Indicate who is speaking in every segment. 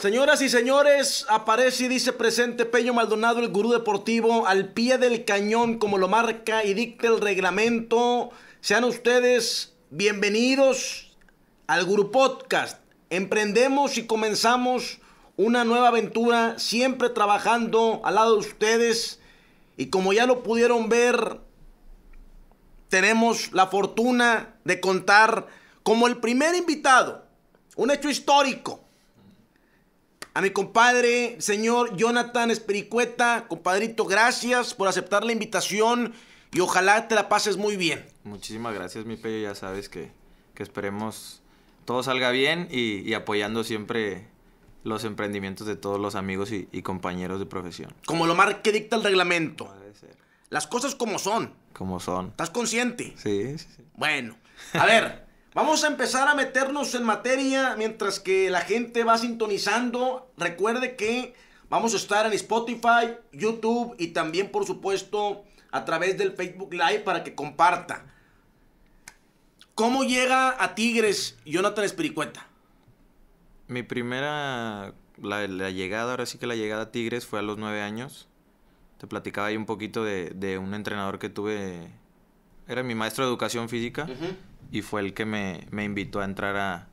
Speaker 1: Señoras y señores, aparece y dice presente Peño Maldonado, el gurú deportivo, al pie del cañón como lo marca y dicta el reglamento. Sean ustedes bienvenidos al Guru Podcast. Emprendemos y comenzamos una nueva aventura, siempre trabajando al lado de ustedes. Y como ya lo pudieron ver, tenemos la fortuna de contar como el primer invitado, un hecho histórico a mi compadre, señor Jonathan Espericueta, compadrito, gracias por aceptar la invitación y ojalá te la pases muy bien.
Speaker 2: Muchísimas gracias, mi Pello, ya sabes que, que esperemos todo salga bien y, apoyando siempre los emprendimientos de todos los amigos y, compañeros de profesión.
Speaker 1: Como lo marca que dicta el reglamento. Las cosas como son. Como son. ¿Estás consciente?
Speaker 2: Sí, sí, sí.
Speaker 1: Bueno, a ver. Vamos a empezar a meternos en materia mientras que la gente va sintonizando. Recuerde que vamos a estar en Spotify, YouTube y también, por supuesto, a través del Facebook Live para que comparta. ¿Cómo llega a Tigres Jonathan Espiricueta?
Speaker 2: Mi primera, la, llegada, ahora sí que la llegada a Tigres fue a los nueve años. Te platicaba ahí un poquito de, un entrenador que tuve, era mi maestro de educación física. Ajá y fue el que me, invitó a entrar a,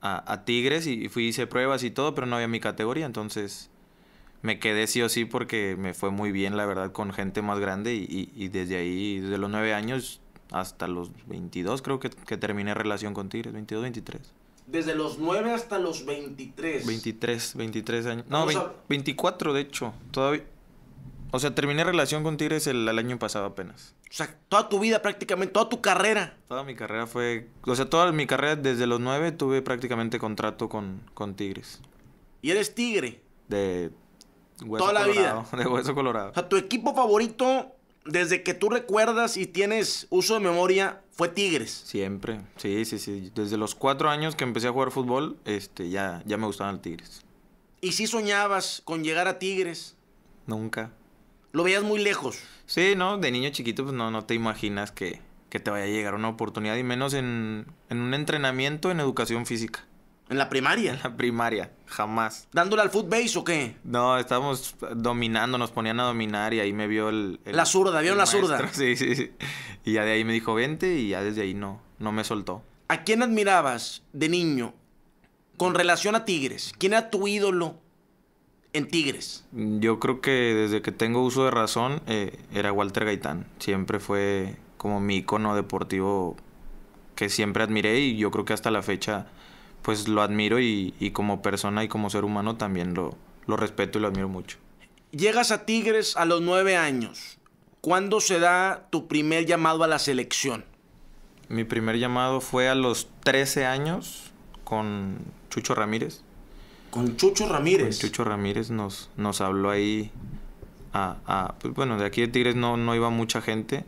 Speaker 2: a, Tigres y fui, hice pruebas y todo, pero no había mi categoría, entonces me quedé sí o sí porque me fue muy bien, la verdad, con gente más grande y, y, desde ahí, desde los nueve años hasta los 22 creo que, que terminé relación con Tigres, 22, 23.
Speaker 1: Desde los 9 hasta los 23.
Speaker 2: 23, 23 años. No, 24 de hecho. Todavía o sea, terminé relación con Tigres el, año pasado apenas.
Speaker 1: O sea, toda tu vida prácticamente, toda tu carrera.
Speaker 2: Toda mi carrera fue... O sea, toda mi carrera desde los nueve tuve prácticamente contrato con, con Tigres.
Speaker 1: ¿Y eres Tigre? De hueso toda la vida. De hueso colorado. O sea, tu equipo favorito desde que tú recuerdas y tienes uso de memoria fue Tigres. Siempre, sí, sí,
Speaker 2: sí. Desde los cuatro años que empecé a jugar fútbol, este, ya, ya me gustaban el Tigres.
Speaker 1: ¿Y si soñabas con llegar a Tigres?
Speaker 2: Nunca. Lo veías muy lejos. Sí, ¿no? De niño chiquito, pues no, no te imaginas que, te vaya a llegar una oportunidad, y menos en, un entrenamiento en educación física. ¿En la primaria? En la primaria, jamás. ¿Dándole al base o qué? No, estábamos eh, dominando, nos ponían a dominar y ahí me vio el. la zurda, vieron la zurda. Sí, sí, sí. Y ya de ahí me dijo, vente, y ya desde ahí no, no me soltó.
Speaker 1: ¿A quién admirabas de niño con relación a Tigres? ¿Quién era tu ídolo en Tigres?
Speaker 2: Yo creo que desde que tengo uso de razón eh, era Walter Gaitán. Siempre fue como mi icono deportivo que siempre admiré y yo creo que hasta la fecha pues lo admiro y, como persona y como ser humano también lo, respeto y lo admiro mucho.
Speaker 1: Llegas a Tigres a los nueve años. ¿Cuándo se da tu primer llamado a la selección?
Speaker 2: Mi primer llamado fue a los trece años con Chucho Ramírez. Con Chucho Ramírez. Chucho Ramírez nos, nos habló ahí a, a pues bueno, de aquí de Tigres no, no iba mucha gente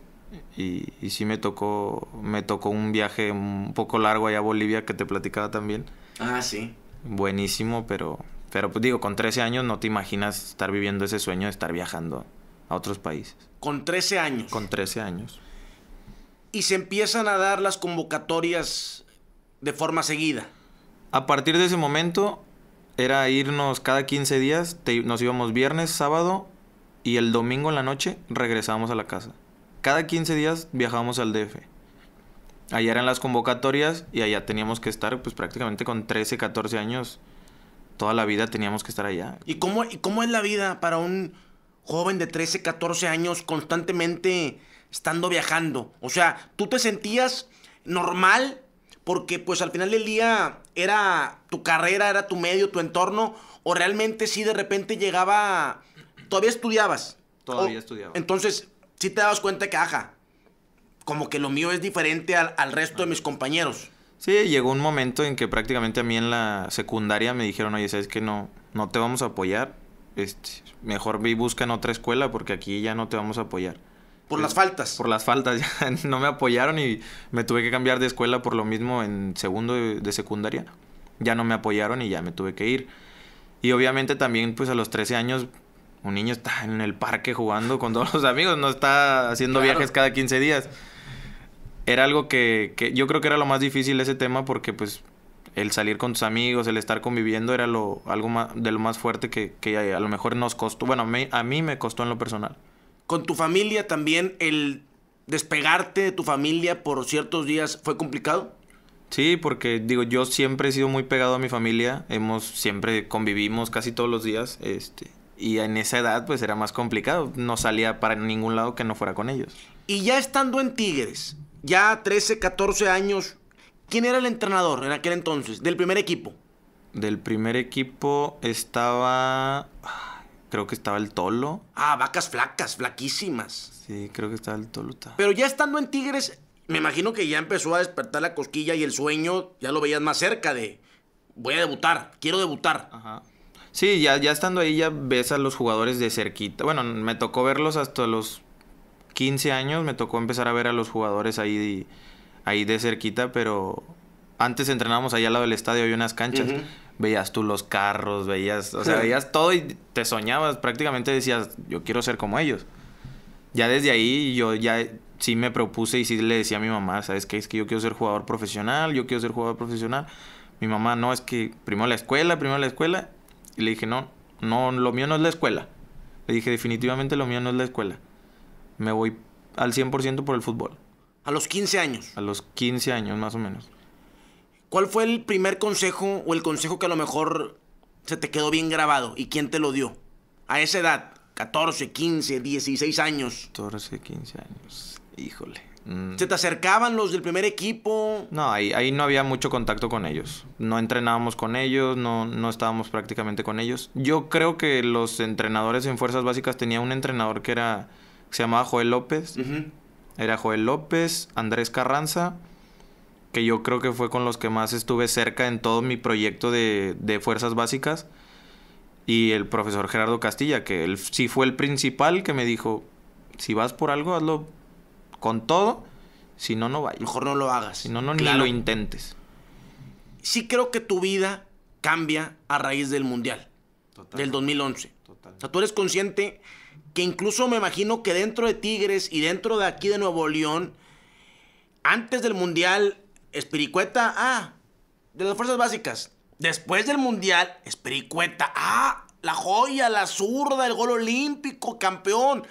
Speaker 2: y, y, sí me tocó, me tocó un viaje un poco largo allá a Bolivia que te platicaba también. Ah, sí. Buenísimo, pero, pero pues digo, con 13 años no te imaginas estar viviendo ese sueño de estar viajando a otros países. Con 13 años. Con 13 años.
Speaker 1: Y se empiezan a dar las convocatorias de forma seguida. A partir de ese momento era irnos cada
Speaker 2: 15 días, nos íbamos viernes, sábado y el domingo en la noche regresábamos a la casa. Cada 15 días viajábamos al DF. Allá eran las convocatorias y allá teníamos que estar pues prácticamente con 13, 14 años. Toda la vida teníamos que estar allá.
Speaker 1: ¿Y cómo, y cómo es la vida para un joven de 13, 14 años constantemente estando viajando? O sea, ¿tú te sentías normal? Porque pues al final del día era tu carrera, era tu medio, tu entorno, o realmente sí de repente llegaba, todavía estudiabas.
Speaker 2: Todavía estudiabas, estudiaba.
Speaker 1: Entonces, sí te dabas cuenta que, ajá, como que lo mío es diferente al, resto de mis compañeros.
Speaker 2: Sí, llegó un momento en que prácticamente a mí en la secundaria me dijeron, oye, ¿sabes que no, no te vamos a apoyar? Este, mejor me busca en otra escuela porque aquí ya no te vamos a apoyar. Por eh, las faltas. Por las faltas, no me apoyaron y me tuve que cambiar de escuela por lo mismo en segundo de secundaria. Ya no me apoyaron y ya me tuve que ir. Y obviamente también pues a los 13 años un niño está en el parque jugando con todos los amigos, no está haciendo viajes cada 15 días. Era algo que, yo creo que era lo más difícil ese tema porque pues el salir con tus amigos, el estar conviviendo era lo, algo de lo más fuerte que, que a lo mejor nos costó. Bueno, a mí me costó en lo personal
Speaker 1: con tu familia también el despegarte de tu familia por ciertos días fue complicado?
Speaker 2: Sí, porque digo, yo siempre he sido muy pegado a mi familia, hemos siempre convivimos casi todos los días, este, y en esa edad pues era más complicado, no salía para ningún lado que no fuera con
Speaker 1: ellos. Y ya estando en Tigres, ya 13, 14 años, ¿quién era el entrenador en aquel entonces del primer equipo?
Speaker 2: Del primer equipo estaba Creo que estaba el Tolo.
Speaker 1: Ah, vacas flacas, flaquísimas. Sí, creo
Speaker 2: que estaba el Toluta.
Speaker 1: Pero ya estando en Tigres, me imagino que ya empezó a despertar la cosquilla y el sueño, ya lo veías más cerca de voy a debutar, quiero debutar. Ajá.
Speaker 2: Sí, ya, ya estando ahí ya ves a los jugadores de cerquita. Bueno, me tocó verlos hasta los 15 años, me tocó empezar a ver a los jugadores ahí, ahí de cerquita, pero antes entrenábamos allá al lado del estadio, y unas canchas veías tú los carros, veías, o sea, veías todo y te soñabas, prácticamente decías, yo quiero ser como ellos. Ya desde ahí yo ya sí me propuse y sí le decía a mi mamá, ¿sabes qué? Es que yo quiero ser jugador profesional, yo quiero ser jugador profesional. Mi mamá, no, es que primero la escuela, primero la escuela. Y le dije, no, no, lo mío no es la escuela. Le dije, definitivamente lo mío no es la escuela. Me voy al 100% por el fútbol. ¿A los 15 años? A los 15 años, más o menos.
Speaker 1: ¿Cuál fue el primer consejo o el consejo que a lo mejor se te quedó bien grabado? ¿Y quién te lo dio? A esa edad, 14, 15, 16 años.
Speaker 2: 14, 15 años. Híjole. Mm.
Speaker 1: ¿Se te acercaban los del primer equipo?
Speaker 2: No, ahí, no había mucho contacto con ellos. No entrenábamos con ellos, no, no estábamos prácticamente con ellos. Yo creo que los entrenadores en Fuerzas Básicas tenían un entrenador que era. se llamaba Joel López. Era Joel López, Andrés Carranza que yo creo que fue con los que más estuve cerca en todo mi proyecto de, fuerzas básicas, y el profesor Gerardo Castilla, que él sí fue el principal que me dijo, si vas por algo,
Speaker 1: hazlo con todo, si no, no vayas. Mejor no lo hagas. Si no, ni lo intentes. Sí creo que tu vida cambia a raíz del Mundial, del 2011. tú eres consciente que incluso me imagino que dentro de Tigres y dentro de aquí de Nuevo León, antes del Mundial Espiricueta ¡ah! de las fuerzas básicas. Después del mundial, Espiricueta ¡ah! la joya, la zurda, el gol olímpico, campeón.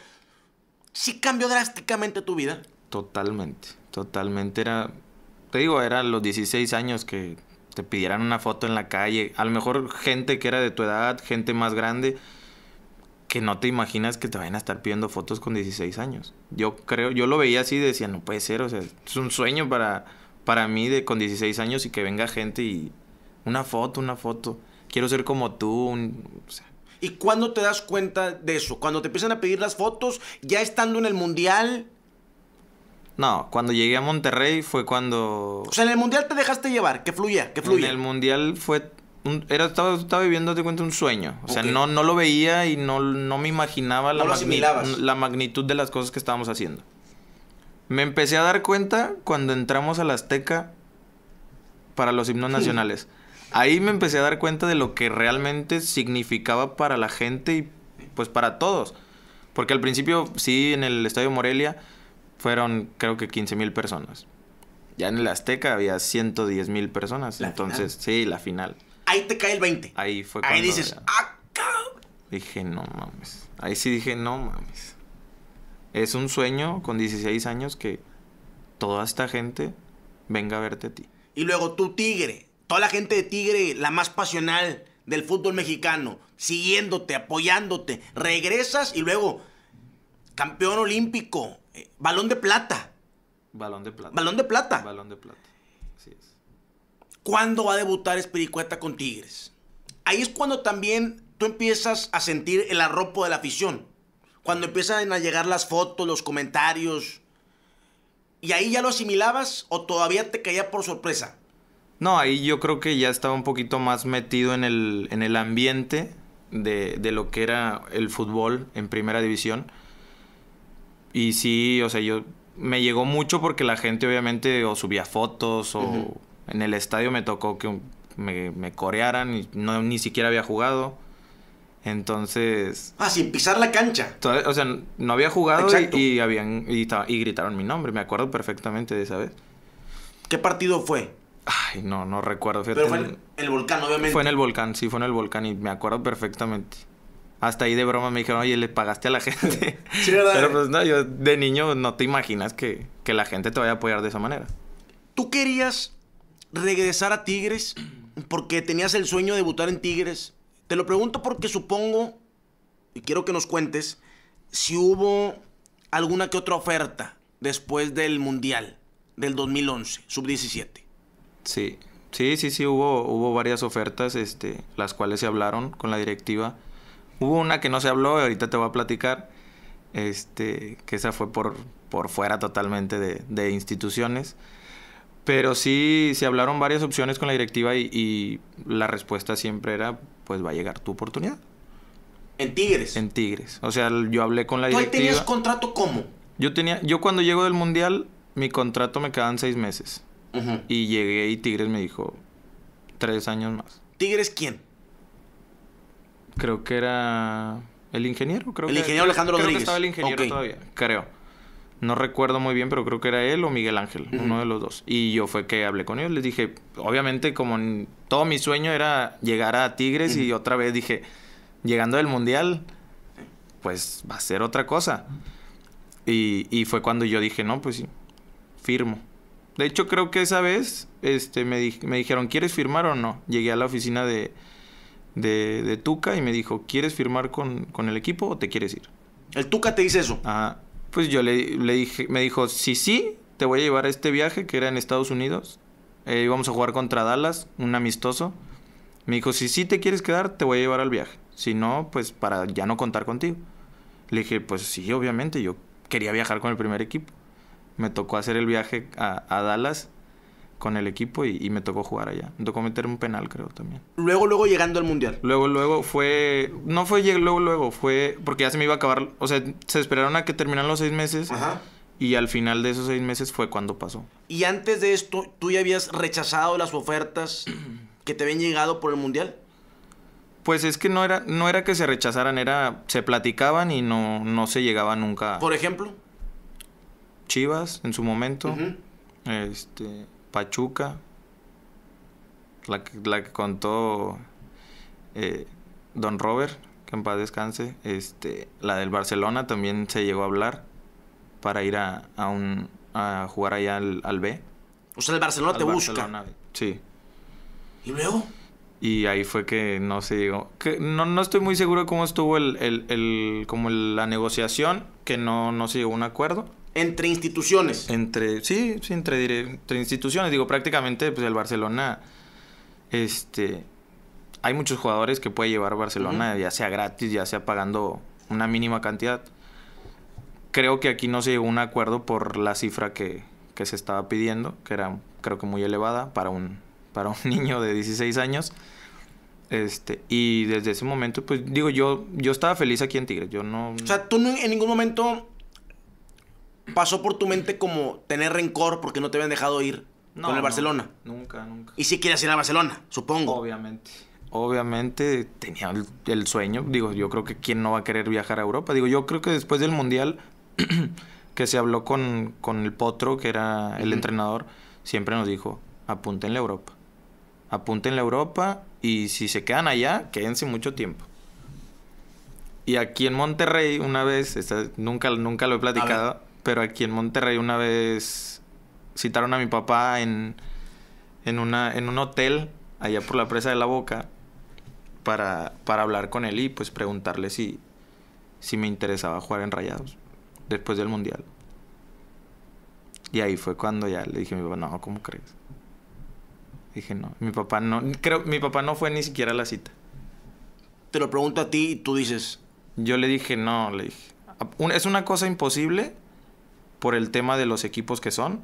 Speaker 1: ¿Sí cambió drásticamente tu vida?
Speaker 2: Totalmente, totalmente. Era, te digo, era los 16 años que te pidieran una foto en la calle. A lo mejor gente que era de tu edad, gente más grande, que no te imaginas que te vayan a estar pidiendo fotos con 16 años. Yo creo, yo lo veía así y decía, no puede ser, o sea, es un sueño para para mí de con 16 años
Speaker 1: y que venga gente y una foto, una foto. Quiero ser como tú. ¿Y cuándo te das cuenta de eso? ¿Cuando te empiezan a pedir las fotos? ¿Ya estando en el mundial?
Speaker 2: No, cuando llegué a Monterrey fue cuando... O sea,
Speaker 1: en el mundial te dejaste
Speaker 2: llevar, que fluya, que fluya. En el mundial fue... Un, era, estaba, estaba viviendo, te cuento, un sueño. O sea, no, no lo veía y no, me imaginaba la, la magnitud de las cosas que estábamos haciendo. Me empecé a dar cuenta cuando entramos a la Azteca para los himnos nacionales. Ahí me empecé a dar cuenta de lo que realmente significaba para la gente y pues para todos. Porque al principio, sí, en el Estadio Morelia fueron creo que 15 mil personas. Ya en el Azteca había 110 mil personas. entonces, sí, la final.
Speaker 1: Ahí te cae el 20.
Speaker 2: Ahí fue cuando Ahí dices, ah, Dije, no mames. Ahí sí dije, no mames es un sueño
Speaker 1: con 16
Speaker 2: años que toda esta gente venga a verte a ti.
Speaker 1: Y luego tú, Tigre, toda la gente de Tigre, la más pasional del fútbol mexicano, siguiéndote, apoyándote, regresas y luego campeón olímpico, eh, balón de plata. Balón de plata. Balón de plata. Balón de plata. sí es. ¿Cuándo va a debutar Espiricueta con Tigres? Ahí es cuando también tú empiezas a sentir el arropo de la afición. Cuando empiezan a llegar las fotos, los comentarios. ¿Y ahí ya lo asimilabas o todavía te caía por sorpresa?
Speaker 2: No, ahí yo creo que ya estaba un poquito más metido en el, en el ambiente de, lo que era el fútbol en primera división. Y sí, o sea, yo me llegó mucho porque la gente obviamente o subía fotos o en el estadio me tocó que me, me corearan y no, ni siquiera había jugado. Entonces.
Speaker 1: Ah, sin pisar la cancha.
Speaker 2: o sea, no había jugado y, habían y, gritaron mi nombre. Me acuerdo perfectamente de esa vez. ¿Qué partido fue? Ay, no, no recuerdo. Pero fue en
Speaker 1: el, volcán, obviamente. Fue en
Speaker 2: el volcán, sí, fue en el volcán y me acuerdo perfectamente. Hasta ahí de broma me dijeron, oye, le pagaste a la gente. sí, ¿verdad? Pero pues no, yo de niño no te imaginas que, que la gente te vaya a apoyar de esa manera.
Speaker 1: ¿Tú querías regresar a Tigres porque tenías el sueño de debutar en Tigres? Te lo pregunto porque supongo, y quiero que nos cuentes, si hubo alguna que otra oferta después del Mundial del 2011, sub-17.
Speaker 2: Sí, sí, sí, sí, hubo, hubo varias ofertas, este, las cuales se hablaron con la directiva. Hubo una que no se habló, ahorita te voy a platicar, este, que esa fue por, por fuera totalmente de, de instituciones. Pero sí, se hablaron varias opciones con la directiva y, la respuesta siempre era pues va a llegar tu oportunidad. ¿En Tigres? En Tigres. O sea, yo hablé con la directiva. ¿Tú tenías
Speaker 1: contrato cómo?
Speaker 2: Yo tenía... Yo cuando llego del Mundial, mi contrato me quedaban seis meses. Y llegué y Tigres me dijo tres años más.
Speaker 1: ¿Tigres quién?
Speaker 2: Creo que era el ingeniero, creo. El ingeniero Alejandro Rodríguez. que estaba el ingeniero todavía, creo. No recuerdo muy bien, pero creo que era él o Miguel Ángel, uno de los dos. Y yo fue que hablé con ellos, les dije, obviamente como todo mi sueño era llegar a Tigres y otra vez dije, llegando al Mundial, pues va a ser otra cosa. Y, fue cuando yo dije, no, pues sí, firmo. De hecho, creo que esa vez este, me, me dijeron, ¿quieres firmar o no? Llegué a la oficina de, de, Tuca y me dijo, ¿quieres firmar con, con, el equipo o te quieres ir? El Tuca te dice eso. Ajá pues yo le, dije, me dijo, sí, sí, te voy a llevar a este viaje que era en Estados Unidos. Eh, íbamos a jugar contra Dallas, un amistoso. Me dijo, si sí te quieres quedar, te voy a llevar al viaje. Si no, pues para ya no contar contigo. Le dije, pues sí, obviamente, yo quería viajar con el primer equipo. Me tocó hacer el viaje a Dallas con el equipo y, me tocó jugar allá. Me tocó meter un penal, creo, también.
Speaker 1: Luego, luego llegando al Mundial. Luego, luego fue...
Speaker 2: No fue luego, luego, fue... Porque ya se me iba a acabar... O sea, se esperaron a que terminaran los seis meses. Ajá. Y al final de esos seis meses fue cuando pasó.
Speaker 1: Y antes de esto, ¿tú ya habías rechazado las ofertas que te habían llegado por el Mundial?
Speaker 2: Pues es que no era, no era que se rechazaran, era... Se platicaban y no, no se llegaba nunca. ¿Por ejemplo? Chivas, en su momento. Este... Pachuca, la, que contó eh, Don Robert, que en paz descanse, este, la del Barcelona también se llegó a hablar para ir a, un, a jugar allá al, B.
Speaker 1: O sea, el Barcelona te busca. Sí. ¿Y luego?
Speaker 2: Y ahí fue que no se llegó. Que no, no estoy muy seguro cómo estuvo el, el, el como la negociación, que no, no se llegó a un acuerdo. Entre instituciones. Entre, sí, sí entre, entre, instituciones. Digo, prácticamente pues, el Barcelona, este, hay muchos jugadores que puede llevar Barcelona, ya sea gratis, ya sea pagando una mínima cantidad. Creo que aquí no se llegó a un acuerdo por la cifra que, que, se estaba pidiendo, que era creo que muy elevada para un, para un niño de 16 años. Este, y desde ese momento, pues digo,
Speaker 1: yo, yo estaba feliz aquí en Tigre Yo no. O sea, tú en ningún momento pasó por tu mente como tener rencor porque no te habían dejado ir
Speaker 2: con el Barcelona? nunca, nunca.
Speaker 1: ¿Y si quieres ir a Barcelona,
Speaker 2: supongo? Obviamente. Obviamente tenía el, sueño. Digo, yo creo que quién no va a querer viajar a Europa. Digo, yo creo que después del Mundial que se habló con, el Potro, que era el entrenador, siempre nos dijo, apúntenle a Europa. Apúntenle a Europa y si se quedan allá, quédense mucho tiempo. Y aquí en Monterrey, una vez, nunca, nunca lo he platicado, pero aquí en Monterrey una vez citaron a mi papá en, una, en un hotel allá por la presa de la boca para, hablar con él y pues preguntarle si, si me interesaba jugar en Rayados después del Mundial. Y ahí fue cuando ya le dije a mi papá, no, ¿cómo crees? Dije, no, mi papá no, creo, mi papá no fue ni siquiera a la cita. Te lo pregunto a ti y tú dices. Yo le dije, no, le dije, es una cosa imposible por el tema de los equipos que son.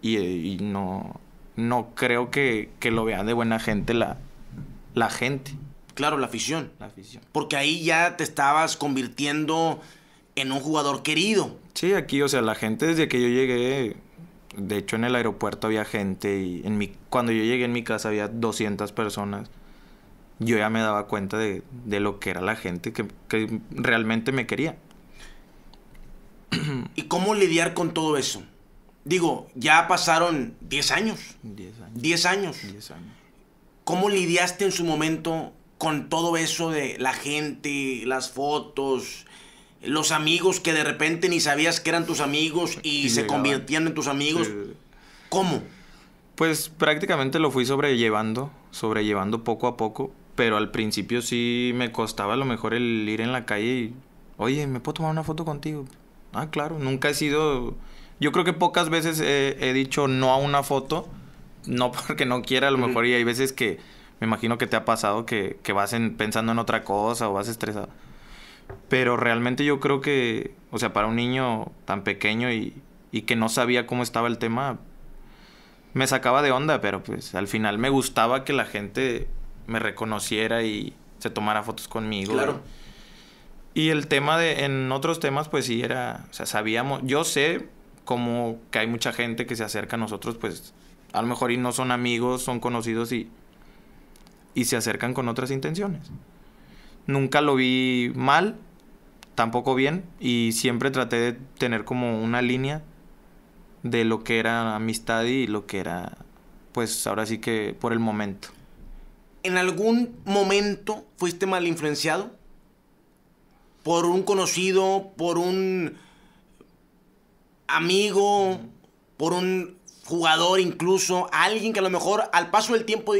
Speaker 2: Y, no, no creo que,
Speaker 1: que, lo vean de buena gente la, la gente. Claro, la afición. La afición. Porque ahí ya te estabas convirtiendo en un jugador querido. Sí, aquí, o sea, la
Speaker 2: gente desde que yo llegué, de hecho en el aeropuerto había gente y en mi, cuando yo llegué en mi casa había 200 personas. Yo ya me daba cuenta de, de lo que era la gente que, que realmente me quería.
Speaker 1: ¿Y cómo lidiar con todo eso? Digo, ya pasaron 10 años. 10 años. Diez años. ¿Cómo lidiaste en su momento con todo eso de la gente, las fotos, los amigos que de repente ni sabías que eran tus amigos y, se convirtieron en tus amigos?
Speaker 2: ¿Cómo? Pues prácticamente lo fui sobrellevando, sobrellevando poco a poco, pero al principio sí me costaba a lo mejor el ir en la calle y, oye, ¿me puedo tomar una foto contigo? Ah, claro, nunca he sido... Yo creo que pocas veces he, dicho no a una foto, no porque no quiera a lo mejor, y hay veces que me imagino que te ha pasado que, vas pensando en otra cosa o vas estresado. Pero realmente yo creo que, o sea, para un niño tan pequeño y, y que no sabía cómo estaba el tema, me sacaba de onda, pero pues al final me gustaba que la gente me reconociera y se tomara fotos conmigo. Claro. Y el tema de, en otros temas, pues sí era, o sea, sabíamos, yo sé como que hay mucha gente que se acerca a nosotros, pues a lo mejor y no son amigos, son conocidos y, y se acercan con otras intenciones. Nunca lo vi mal, tampoco bien, y siempre traté de tener como una línea de lo que era amistad y lo que era, pues ahora sí que por el momento.
Speaker 1: ¿En algún momento fuiste mal influenciado? por un conocido, por un amigo, por un jugador incluso, alguien que a lo mejor al paso del tiempo,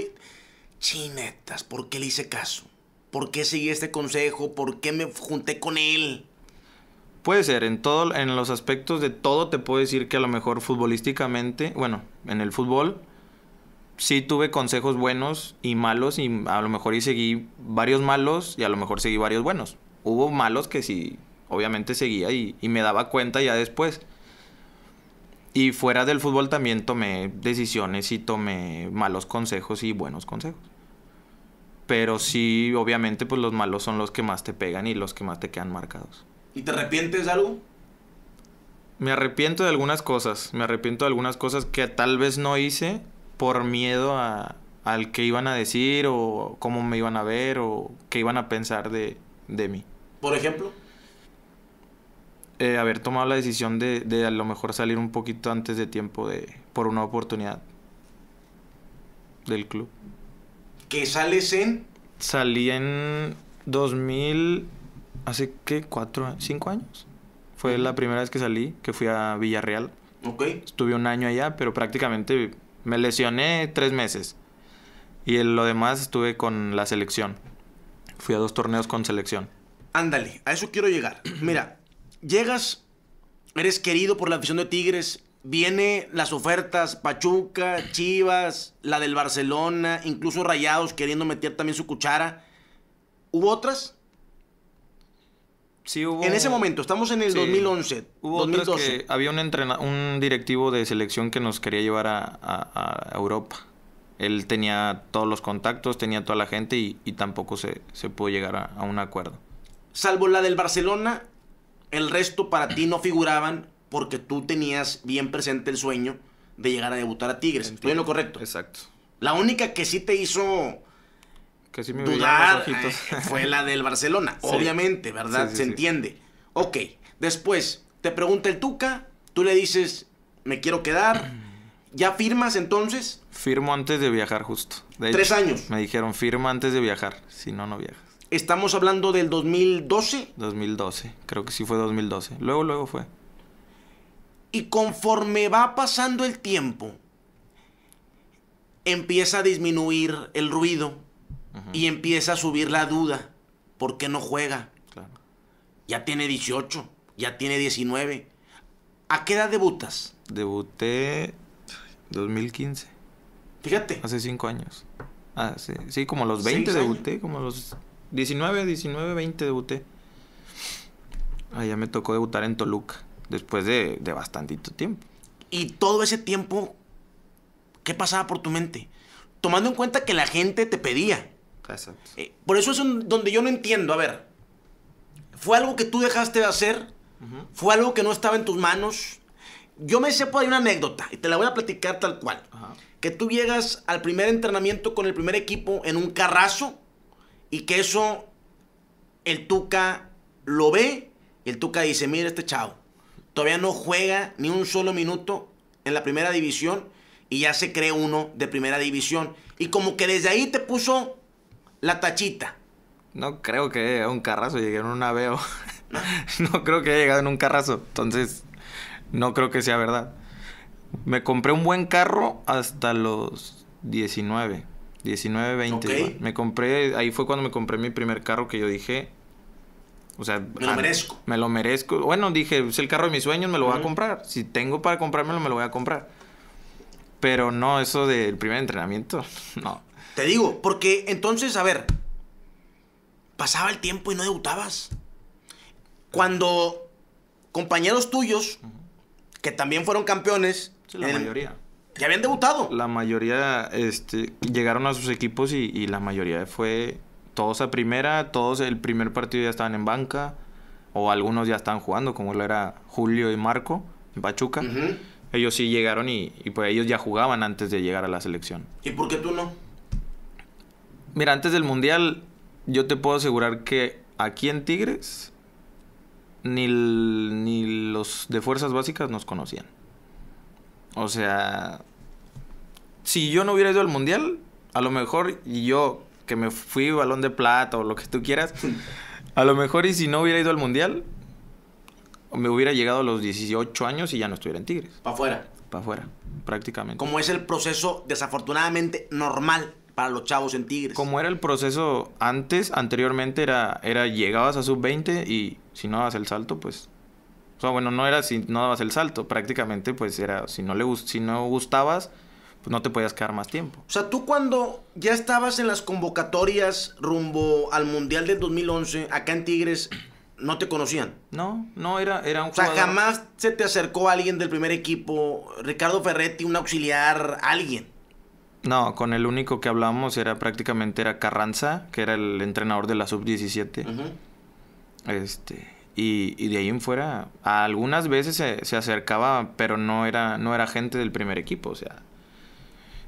Speaker 1: chinetas, ¿por qué le hice caso? ¿Por qué seguí este consejo? ¿Por qué me junté con él?
Speaker 2: Puede ser, en todo, en los aspectos de todo te puedo decir que a lo mejor futbolísticamente, bueno, en el fútbol sí tuve consejos buenos y malos y a lo mejor seguí varios malos y a lo mejor seguí varios buenos hubo malos que sí, obviamente seguía y, me daba cuenta ya después. Y fuera del fútbol también tomé decisiones y tomé malos consejos y buenos consejos. Pero sí, obviamente, pues los malos son los que más te pegan y los que más te quedan marcados.
Speaker 1: ¿Y te arrepientes de algo?
Speaker 2: Me arrepiento de algunas cosas. Me arrepiento de algunas cosas que tal vez no hice por miedo a, al que iban a decir o cómo me iban a ver o qué iban a pensar de, de mí por ejemplo? Eh, haber tomado la decisión de, a lo mejor salir un poquito antes de tiempo de, por una oportunidad del club.
Speaker 1: ¿Qué sales en?
Speaker 2: Salí en 2000, hace que cuatro, cinco años. Fue la primera vez que salí, que fui a Villarreal. Ok. Estuve un año allá, pero prácticamente me lesioné tres meses. Y en lo demás estuve con la selección. Fui a dos torneos con selección.
Speaker 1: Ándale, a eso quiero llegar. Mira, llegas, eres querido por la afición de Tigres, viene las ofertas, Pachuca, Chivas, la del Barcelona, incluso Rayados queriendo meter también su cuchara. ¿Hubo otras? Sí, hubo... En ese momento, estamos en el 2011, hubo Que
Speaker 2: había un, un directivo de selección que nos quería llevar a, Europa. Él tenía todos los contactos, tenía toda la gente y, tampoco se, pudo llegar a un acuerdo.
Speaker 1: Salvo la del Barcelona, el resto para ti no figuraban porque tú tenías bien presente el sueño de llegar a debutar a Tigres. Estoy en lo correcto. Exacto. La única que sí te hizo dudar eh, fue la del Barcelona. Obviamente, ¿verdad? Se entiende. Ok. Después, te pregunta el Tuca, tú le dices, me quiero quedar. ¿Ya firmas entonces?
Speaker 2: Firmo antes de viajar, justo. De Tres años. Me dijeron, firma antes de viajar. Si no, no viajas.
Speaker 1: Estamos hablando del
Speaker 2: 2012. 2012, creo que sí fue 2012. Luego, luego fue.
Speaker 1: Y conforme va pasando el tiempo, empieza a disminuir el ruido y empieza a subir la duda. ¿Por qué no juega? Ya tiene 18, ya tiene 19. ¿A qué edad debutas?
Speaker 2: Debuté 2015. Fíjate. Hace 5 años. Ah, sí, sí, como los 20 debuté, como los 19, 19, 20 debuté. Ah, ya me tocó debutar en Toluca, después de, de
Speaker 1: bastantito tiempo. Y todo ese tiempo, ¿qué pasaba por tu mente? Tomando en cuenta que la gente te pedía. Eh, por eso es donde yo no entiendo, a ver, ¿fue algo que tú dejaste de hacer? ¿Fue algo que no estaba en tus manos? Yo me por pues, ahí una anécdota y te la voy a platicar tal cual. Que tú llegas al primer entrenamiento con el primer equipo en un carrazo y que eso el Tuca lo ve y el Tuca dice, mira este chavo, todavía no juega ni un solo minuto en la primera división y ya se cree uno de primera división. Y como que desde ahí te puso la tachita.
Speaker 2: No creo que un carrazo llegué en un aveo. No. no creo que haya llegado en un carrazo. Entonces, no creo que sea verdad. Me compré un buen carro hasta los 19. 19, 20. Me compré, ahí fue cuando me compré mi primer carro que yo dije, o sea, me lo merezco. Me lo merezco. Bueno, dije, es el carro de mis sueños, me lo voy a comprar. Si tengo para comprármelo, me lo voy a comprar. Pero no, eso del primer entrenamiento,
Speaker 1: no. Te digo, porque entonces, a ver, pasaba el tiempo y no debutabas. Cuando compañeros tuyos, que también fueron campeones. la mayoría.
Speaker 2: Ya habían debutado. La mayoría este, llegaron a sus equipos y, la mayoría fue todos a primera, todos el primer partido ya estaban en banca o algunos ya estaban jugando, como lo era Julio y Marco en Pachuca. Ellos sí llegaron y, pues ellos ya jugaban antes de llegar a la selección.
Speaker 1: ¿Y por qué tú no?
Speaker 2: Mira, antes del Mundial yo te puedo asegurar que aquí en Tigres ni los de fuerzas básicas nos conocían. O sea, si yo no hubiera ido al mundial, a lo mejor yo que me fui balón de plata o lo que tú quieras, a lo mejor y si no hubiera ido al mundial, me hubiera llegado a los 18 años y ya no estuviera en Tigres. Para afuera. Para afuera, prácticamente. Como es
Speaker 1: el proceso desafortunadamente normal para los chavos en Tigres. Como era el
Speaker 2: proceso antes, anteriormente era, era llegabas a sub-20 y si no dabas el salto, pues o sea, bueno, no era si no dabas el salto, prácticamente pues era si no le si no gustabas, pues no te podías quedar más tiempo.
Speaker 1: O sea, tú cuando ya estabas en las convocatorias rumbo al Mundial del 2011 acá en Tigres no te conocían. No, no era era un jugador. O sea, jamás se te acercó alguien del primer equipo, Ricardo Ferretti, un auxiliar, alguien.
Speaker 2: No, con el único que hablamos era prácticamente era Carranza, que era el entrenador de la sub 17. Este, y, de ahí en fuera, algunas veces se, acercaba, pero no era, no era gente del primer equipo. O sea,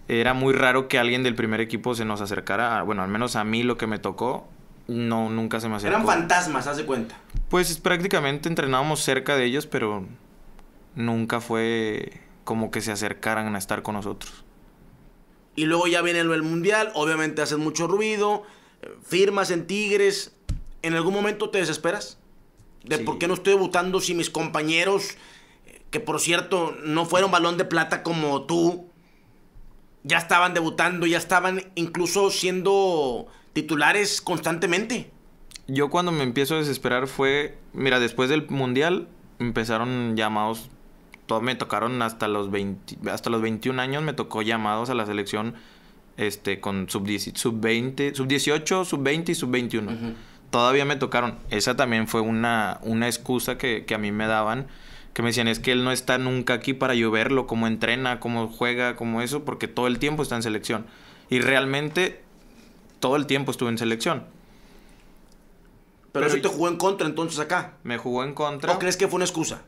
Speaker 2: era muy raro que alguien del primer equipo se nos acercara. Bueno, al menos a mí lo que me tocó, no, nunca se me acercó. Eran fantasmas, hace cuenta. Pues prácticamente entrenábamos cerca de ellos, pero nunca fue como que se acercaran a estar con nosotros.
Speaker 1: Y luego ya viene el mundial, obviamente hacen mucho ruido, eh, firmas en Tigres. ¿En algún momento te desesperas? de por qué no estoy debutando si mis compañeros, que por cierto no fueron balón de plata como tú, ya estaban debutando, ya estaban incluso siendo titulares constantemente. Yo cuando me
Speaker 2: empiezo a desesperar fue, mira, después del Mundial empezaron llamados, todos me tocaron hasta los 20, hasta los 21 años me tocó llamados a la selección este con sub sub 20, sub 18, sub 20 y sub 21 todavía me tocaron. Esa también fue una, una excusa que, a mí me daban. Que me decían, es que él no está nunca aquí para lloverlo. cómo entrena, cómo juega, cómo eso, porque todo el tiempo está en selección. Y realmente todo el tiempo estuve en selección. Pero, eso te jugó en contra entonces acá. Me jugó en contra. ¿O crees que fue una excusa?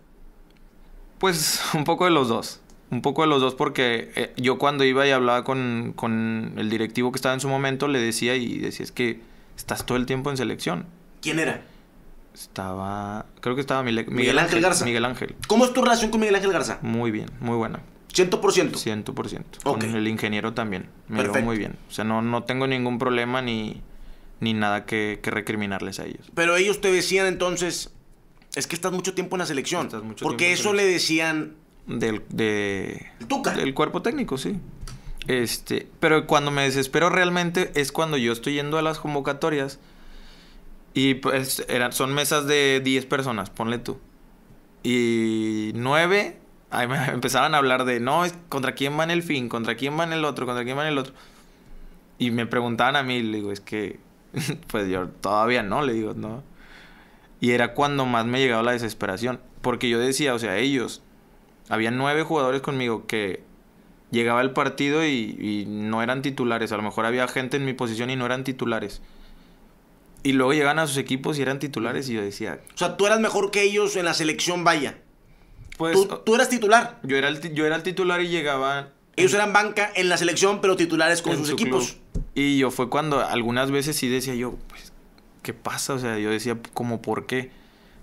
Speaker 2: Pues un poco de los dos. Un poco de los dos porque eh, yo cuando iba y hablaba con, con el directivo que estaba en su momento le decía y decía es que estás todo el tiempo en selección. ¿Quién era? Estaba. Creo que estaba Miguel, Ángel, Garza. Miguel Ángel.
Speaker 1: ¿Cómo es tu relación con Miguel Ángel
Speaker 2: Garza? Muy bien, muy buena. ¿Ciento Ciento 100%. ciento. Con el ingeniero también. Me dio muy bien. O sea, no, no tengo ningún problema ni, ni nada que, recriminarles a ellos.
Speaker 1: Pero ellos te decían entonces, es que estás mucho tiempo en la selección. Estás mucho porque eso le decían...
Speaker 2: Del, de, Del cuerpo técnico, sí. Este, pero cuando me desespero realmente es cuando yo estoy yendo a las convocatorias y pues eran, son mesas de 10 personas, ponle tú. Y 9 ahí me empezaban a hablar de, no, contra quién van el fin, contra quién van el otro, contra quién van el otro. Y me preguntaban a mí, le digo, es que, pues yo todavía no, le digo, no. Y era cuando más me llegaba la desesperación, porque yo decía, o sea, ellos, había nueve jugadores conmigo que llegaba el partido y, no eran titulares. A lo mejor había gente en mi posición y no eran titulares. Y luego llegaban a sus equipos y eran
Speaker 1: titulares y yo decía... O sea, tú eras mejor que ellos en la selección, vaya. Pues, tú, eras titular. Yo era, el, yo era el titular y llegaban... Ellos eran banca en la selección, pero titulares con sus equipos.
Speaker 2: Y yo fue cuando algunas veces sí decía yo, pues, ¿qué pasa? O sea, yo decía como, ¿por qué?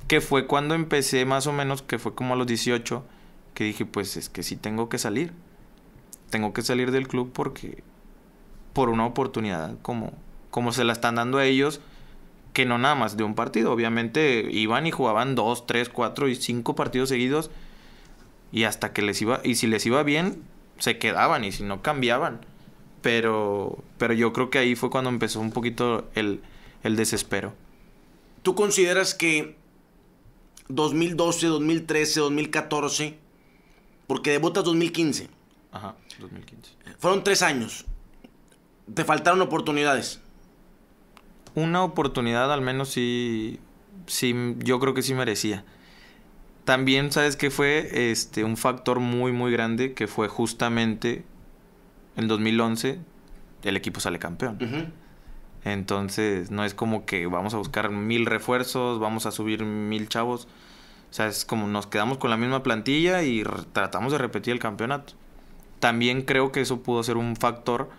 Speaker 2: Que fue cuando empecé más o menos, que fue como a los 18, que dije, pues es que sí tengo que salir tengo que salir del club porque por una oportunidad como, como se la están dando a ellos, que no nada más de un partido. Obviamente iban y jugaban dos, tres, cuatro y cinco partidos seguidos y hasta que les iba, y si les iba bien, se quedaban y si no cambiaban. Pero, pero yo creo que ahí fue cuando empezó un poquito el, el desespero.
Speaker 1: ¿Tú consideras que 2012, 2013, 2014, porque debutas 2015? Ajá. Fueron tres años. Te faltaron oportunidades.
Speaker 2: Una oportunidad al menos sí, sí yo creo que sí merecía. También sabes que fue este, un factor muy, muy grande que fue justamente en 2011 el equipo sale campeón. Entonces, no es como que vamos a buscar mil refuerzos, vamos a subir mil chavos. O sea, es como nos quedamos con la misma plantilla y tratamos de repetir el campeonato también creo que eso pudo ser un factor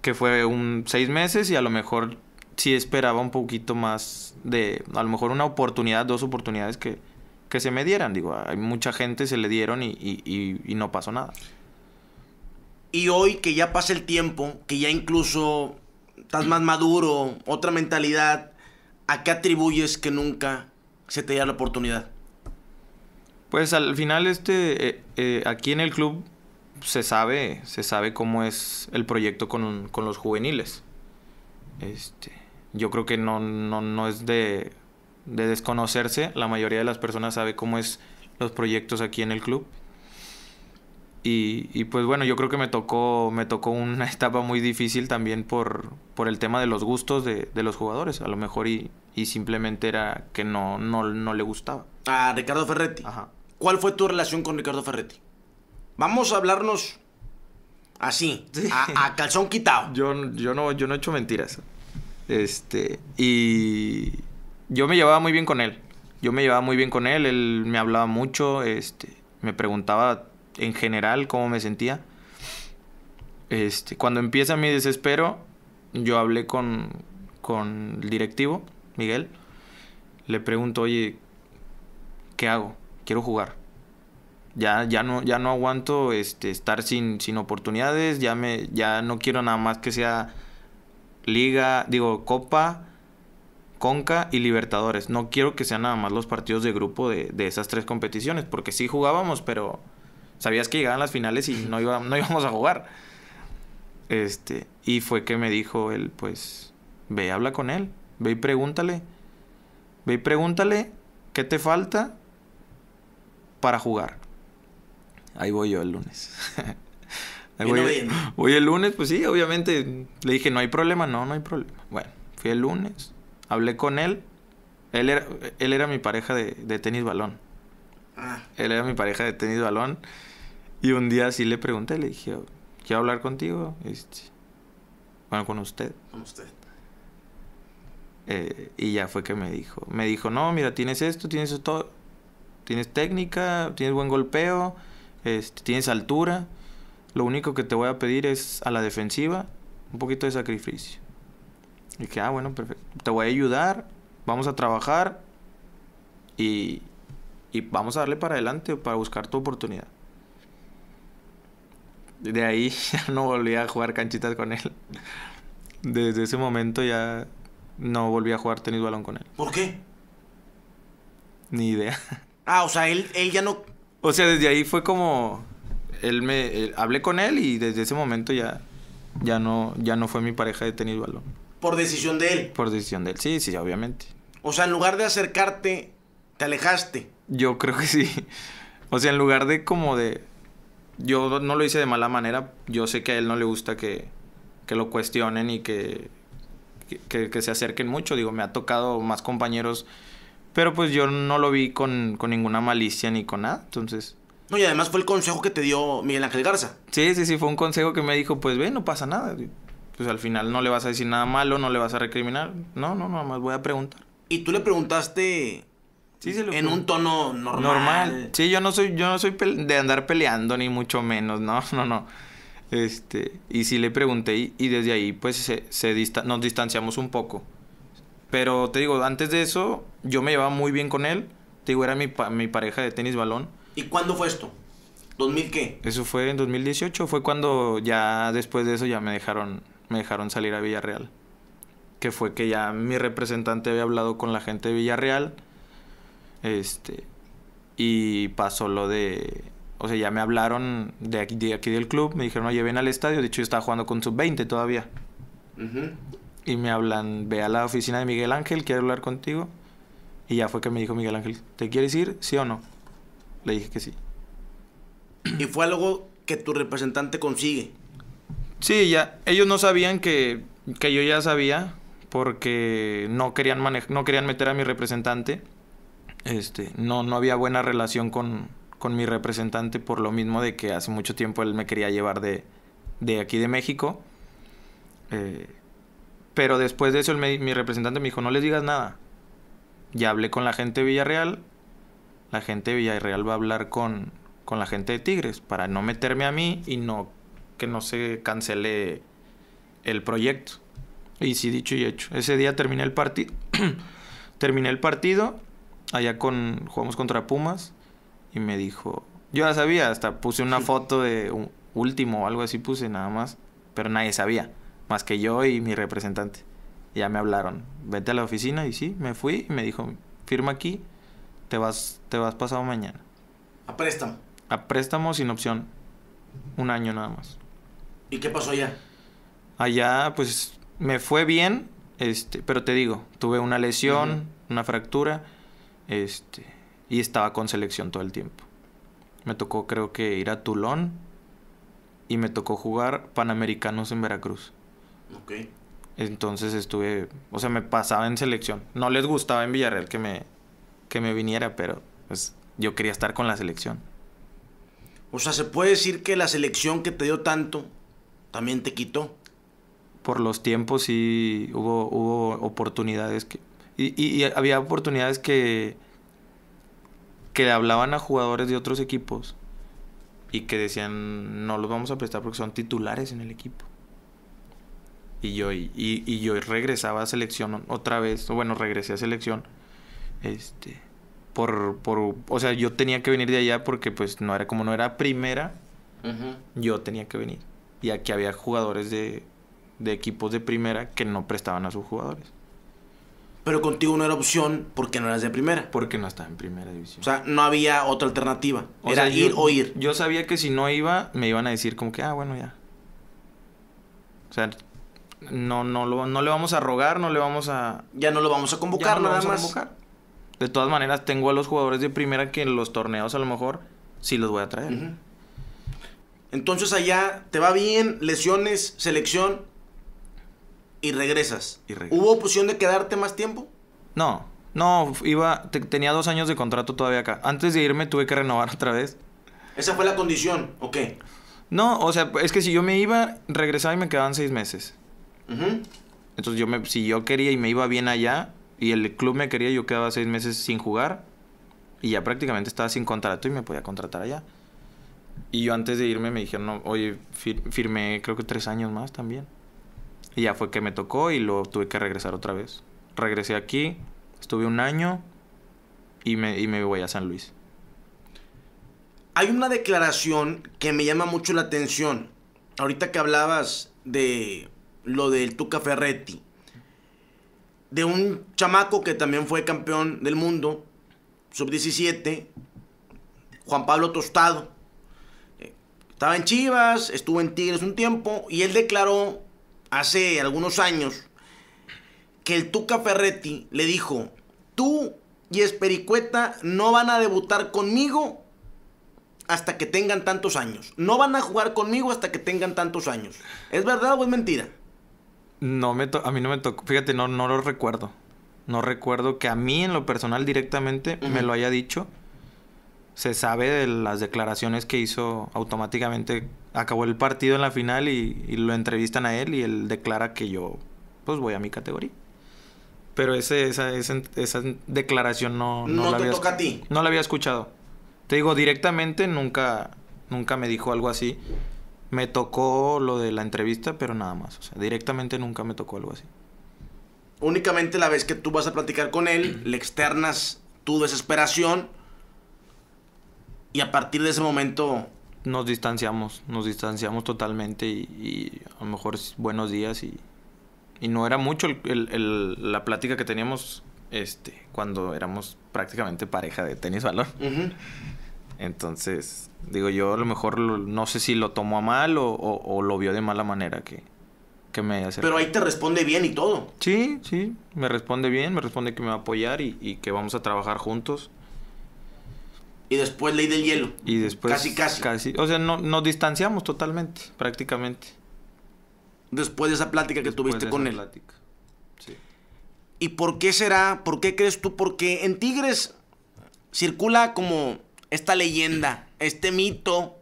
Speaker 2: que fue un seis meses y a lo mejor sí esperaba un poquito más de, a lo mejor una oportunidad, dos oportunidades que, se me dieran. Digo, hay mucha gente se le dieron y, no pasó nada.
Speaker 1: Y hoy que ya pasa el tiempo, que ya incluso estás más maduro, otra mentalidad, ¿a qué atribuyes que nunca se te da la oportunidad?
Speaker 2: Pues al final este, eh, eh, aquí en el club se sabe, se sabe cómo es el proyecto con, con los juveniles. Este, yo creo que no, no, es de, de, desconocerse. La mayoría de las personas sabe cómo es los proyectos aquí en el club. Y, y, pues bueno, yo creo que me tocó, me tocó una etapa muy difícil también por, por el tema de los gustos de, los jugadores. A lo mejor y, simplemente era que no, no, no le gustaba.
Speaker 1: A ah, Ricardo Ferretti. Ajá. ¿Cuál fue tu relación con Ricardo Ferretti? Vamos a hablarnos así, a, calzón
Speaker 2: quitado. Yo, yo, no, yo no he hecho mentiras. Este, y yo me llevaba muy bien con él. Yo me llevaba muy bien con él, él me hablaba mucho, este, me preguntaba en general cómo me sentía. Este, cuando empieza mi desespero, yo hablé con, con el directivo, Miguel. Le pregunto, oye, ¿qué hago? Quiero jugar. Ya, no, ya no aguanto este, estar sin, sin oportunidades, ya me, ya no quiero nada más que sea Liga, digo, Copa, Conca y Libertadores. No quiero que sean nada más los partidos de grupo de, esas tres competiciones, porque sí jugábamos, pero sabías que llegaban las finales y no, no íbamos a jugar. Este, y fue que me dijo él, pues, ve, habla con él, ve y pregúntale, ve y pregúntale qué te falta para jugar ahí voy yo el lunes. ahí voy, voy el lunes, pues sí, obviamente le dije, no hay problema, no, no hay problema. Bueno, fui el lunes, hablé con él. Él era, él era mi pareja de, de tenis balón. Ah. Él era mi pareja de tenis balón. Y un día sí le pregunté, le dije, quiero hablar contigo. Este, bueno, con usted. Con usted. Eh, y ya fue que me dijo. Me dijo, no, mira, tienes esto, tienes todo, tienes técnica, tienes buen golpeo. Este, tienes altura. Lo único que te voy a pedir es a la defensiva un poquito de sacrificio. Y que, ah, bueno, perfecto. Te voy a ayudar, vamos a trabajar y, y vamos a darle para adelante para buscar tu oportunidad. De ahí ya no volví a jugar canchitas con él. Desde ese momento ya no volví a jugar tenis balón con él. ¿Por qué? Ni idea.
Speaker 1: Ah, o sea, él, él ya no
Speaker 2: o sea, desde ahí fue como. Él me. Eh, hablé con él y desde ese momento ya. Ya no, ya no fue mi pareja de tenis balón. ¿Por decisión de él? Por decisión de él, sí, sí, obviamente.
Speaker 1: O sea, en lugar de acercarte,
Speaker 2: te alejaste. Yo creo que sí. O sea, en lugar de como de. Yo no lo hice de mala manera. Yo sé que a él no le gusta que, que lo cuestionen y que, que, se acerquen mucho. Digo, me ha tocado más compañeros pero pues yo no lo vi con, ninguna malicia ni con nada, entonces...
Speaker 1: No, y además fue el consejo que te dio Miguel Ángel Garza.
Speaker 2: Sí, sí, sí, fue un consejo que me dijo, pues ve, no pasa nada. Pues al final no le vas a decir nada malo, no le vas a recriminar.
Speaker 1: No, no, nada más voy a preguntar. Y tú le preguntaste sí, se en un tono normal. Normal.
Speaker 2: Sí, yo no soy, yo no soy de andar peleando, ni mucho menos, no, no, no. Este, y sí le pregunté y, desde ahí pues se, nos distanciamos un poco. Pero te digo, antes de eso, yo me llevaba muy bien con él. Te digo, era mi, mi pareja de tenis balón.
Speaker 1: ¿Y cuándo fue esto? ¿2000 qué?
Speaker 2: Eso fue en 2018. Fue cuando ya después de eso ya me dejaron, me dejaron salir a Villarreal. Que fue que ya mi representante había hablado con la gente de Villarreal. Este. Y pasó lo de. O sea, ya me hablaron de aquí, del club. Me dijeron, oye, ven al estadio. De hecho, yo estaba jugando con sub-20 todavía y me hablan, ve a la oficina de Miguel Ángel, quiero hablar contigo. Y ya fue que me dijo Miguel Ángel, ¿te quieres ir? ¿Sí o no? Le dije que sí.
Speaker 1: ¿Y fue algo que tu representante consigue? Sí, ya. Ellos no
Speaker 2: sabían que, yo ya sabía porque no querían, no querían meter a mi representante. Este, no, no había buena relación con, mi representante por lo mismo de que hace mucho tiempo él me quería llevar de, de aquí de México. Eh, pero después de eso, mi representante me dijo, no les digas nada. Ya hablé con la gente de Villarreal. La gente de Villarreal va a hablar con, con la gente de Tigres para no meterme a mí y no que no se cancele el proyecto. Y sí, dicho y hecho. Ese día terminé el partido. terminé el partido. Allá con. jugamos contra Pumas. Y me dijo. Yo ya sabía, hasta puse una foto de último o algo así puse nada más. Pero nadie sabía más que yo y mi representante. Ya me hablaron, vete a la oficina y sí, me fui y me dijo, firma aquí, te vas, te vas pasado mañana. A préstamo. A préstamo sin opción. Un año nada más.
Speaker 1: ¿Y qué pasó allá?
Speaker 2: Allá, pues, me fue bien, este, pero te digo, tuve una lesión, una fractura, este, y estaba con selección todo el tiempo. Me tocó, creo que, ir a Tulón y me tocó jugar Panamericanos en Veracruz. Ok. Entonces estuve, o sea, me pasaba en selección. No les gustaba en Villarreal que me, que me viniera, pero pues yo quería estar con la selección.
Speaker 1: O sea, se puede decir que la selección que te dio tanto también te quitó.
Speaker 2: Por los tiempos sí hubo, hubo oportunidades que... Y, y, había oportunidades que, que hablaban a jugadores de otros equipos y que decían no los vamos a prestar porque son titulares en el equipo. Y yo, y, y yo regresaba a selección otra vez, o bueno, regresé a selección. Este, por, por, o sea, yo tenía que venir de allá porque pues no era como no era primera, yo tenía que venir. Y aquí había jugadores de, de equipos de primera que no prestaban a sus jugadores.
Speaker 1: Pero contigo no era opción porque no eras de primera. Porque no estaba en primera división. O sea, no había otra alternativa. era ir o ir.
Speaker 2: Yo sabía que si no iba, me iban a decir como que, ah, bueno, ya. O sea, no, no, le vamos a rogar, no le vamos a... Ya no lo vamos a convocar, no lo nada vamos más. A convocar. De todas maneras, tengo a los jugadores de primera que en los torneos a lo mejor sí los voy a
Speaker 1: traer. Entonces allá te va bien, lesiones, selección y regresas. ¿Hubo opción de quedarte más tiempo?
Speaker 2: No, no, iba, tenía dos años de contrato todavía acá. Antes de irme tuve que renovar otra vez.
Speaker 1: ¿Esa fue la condición
Speaker 2: o qué? No, o sea, es que si yo me iba, regresaba y me quedaban seis meses.
Speaker 1: Entonces
Speaker 2: yo me, si yo quería y me iba bien allá y el club me quería, yo quedaba seis meses sin jugar y ya prácticamente estaba sin contrato y me podía contratar allá. Y yo antes de irme me dijeron, no, oye, firmé creo que tres años más también. Y ya fue que me tocó y lo tuve que regresar otra vez. Regresé aquí, estuve un año y me, y me voy a San Luis.
Speaker 1: Hay una declaración que me llama mucho la atención. Ahorita que hablabas de lo del Tuca Ferretti. De un chamaco que también fue campeón del mundo, sub-17, Juan Pablo Tostado. Eh, estaba en Chivas, estuvo en Tigres un tiempo y él declaró hace algunos años que el Tuca Ferretti le dijo, tú y Espericueta no van a debutar conmigo hasta que tengan tantos años. No van a jugar conmigo hasta que tengan tantos años. ¿Es verdad o es mentira?
Speaker 2: No me a mí no me tocó, fíjate, no, no lo recuerdo. No recuerdo que a mí en lo personal directamente me lo haya dicho. Se sabe de las declaraciones que hizo automáticamente. Acabó el partido en la final y, lo entrevistan a él y él declara que yo pues voy a mi categoría. Pero esa, esa, declaración no, no, la te toca a ti. No la había escuchado. Te digo, directamente nunca, nunca me dijo algo así. Me tocó lo de la entrevista, pero nada más. O sea, directamente nunca me tocó algo así.
Speaker 1: Únicamente la vez que tú vas a platicar con él, le externas tu desesperación y a partir de ese momento...
Speaker 2: Nos distanciamos, nos distanciamos totalmente y, a lo mejor buenos días y, y no era mucho la plática que teníamos este, cuando éramos prácticamente pareja de tenis valor Entonces, Digo, yo a lo mejor no sé si lo tomó a mal o, lo vio de mala manera que, me hace. Pero ahí te responde bien y todo. Sí, sí, me responde bien, me responde que me va a apoyar y, que vamos a trabajar juntos.
Speaker 1: Y después leí del hielo. Y después. Casi, casi. o
Speaker 2: sea, nos distanciamos totalmente, prácticamente. Después de esa
Speaker 1: plática que tuviste con esa él. Plática. Sí. ¿Y por qué será? ¿Por qué crees tú? Porque en Tigres circula como esta leyenda este mito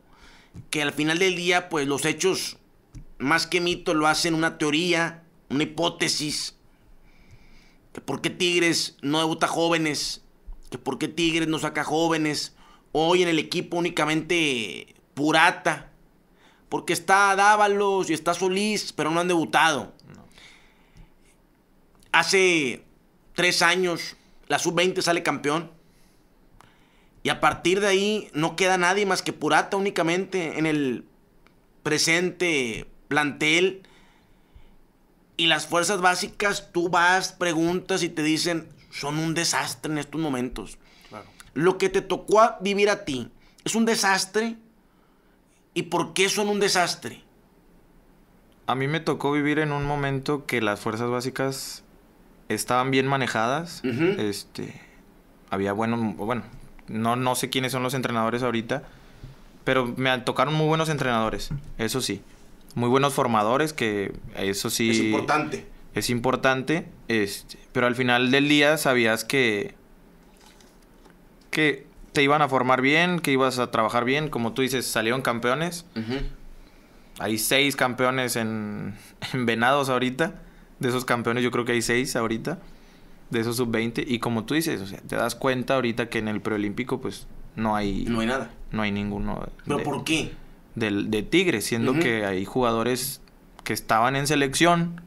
Speaker 1: que al final del día, pues los hechos, más que mito, lo hacen una teoría, una hipótesis. Que por qué Tigres no debuta jóvenes, que por qué Tigres no saca jóvenes. Hoy en el equipo únicamente Purata, porque está Dávalos y está Solís, pero no han debutado. Hace tres años la sub-20 sale campeón. Y a partir de ahí no queda nadie más que Purata únicamente en el presente plantel. Y las fuerzas básicas, tú vas, preguntas y te dicen, son un desastre en estos momentos. Lo que te tocó vivir a ti es un desastre. ¿Y por qué son un desastre? A mí me tocó vivir
Speaker 2: en un momento que las fuerzas básicas estaban bien manejadas. Este había buenos, bueno, no, sé quiénes son los entrenadores ahorita, pero me tocaron muy buenos entrenadores, eso sí. Muy buenos formadores, que eso sí... Es importante. Es importante, este, pero al final del día sabías que... que te iban a formar bien, que ibas a trabajar bien, como tú dices, salieron campeones. Hay seis campeones en, en Venados ahorita. De esos campeones yo creo que hay seis ahorita de esos sub-20. Y como tú dices, o sea, te das cuenta ahorita que en el preolímpico, pues no hay. No hay nada. No hay ninguno. ¿Pero por qué? Del, de Tigre, siendo que hay jugadores que estaban en selección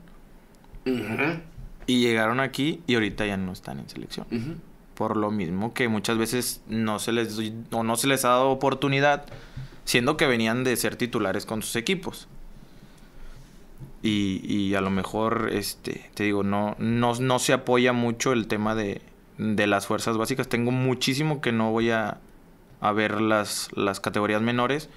Speaker 2: y llegaron aquí y ahorita ya no están en selección. Por lo mismo que muchas veces no se les o no se les ha dado oportunidad, siendo que venían de ser titulares con sus equipos. Y, a lo mejor, este, te digo, no, no, se apoya mucho el tema de, de las fuerzas básicas. Tengo muchísimo que no voy a, a ver las, las categorías menores.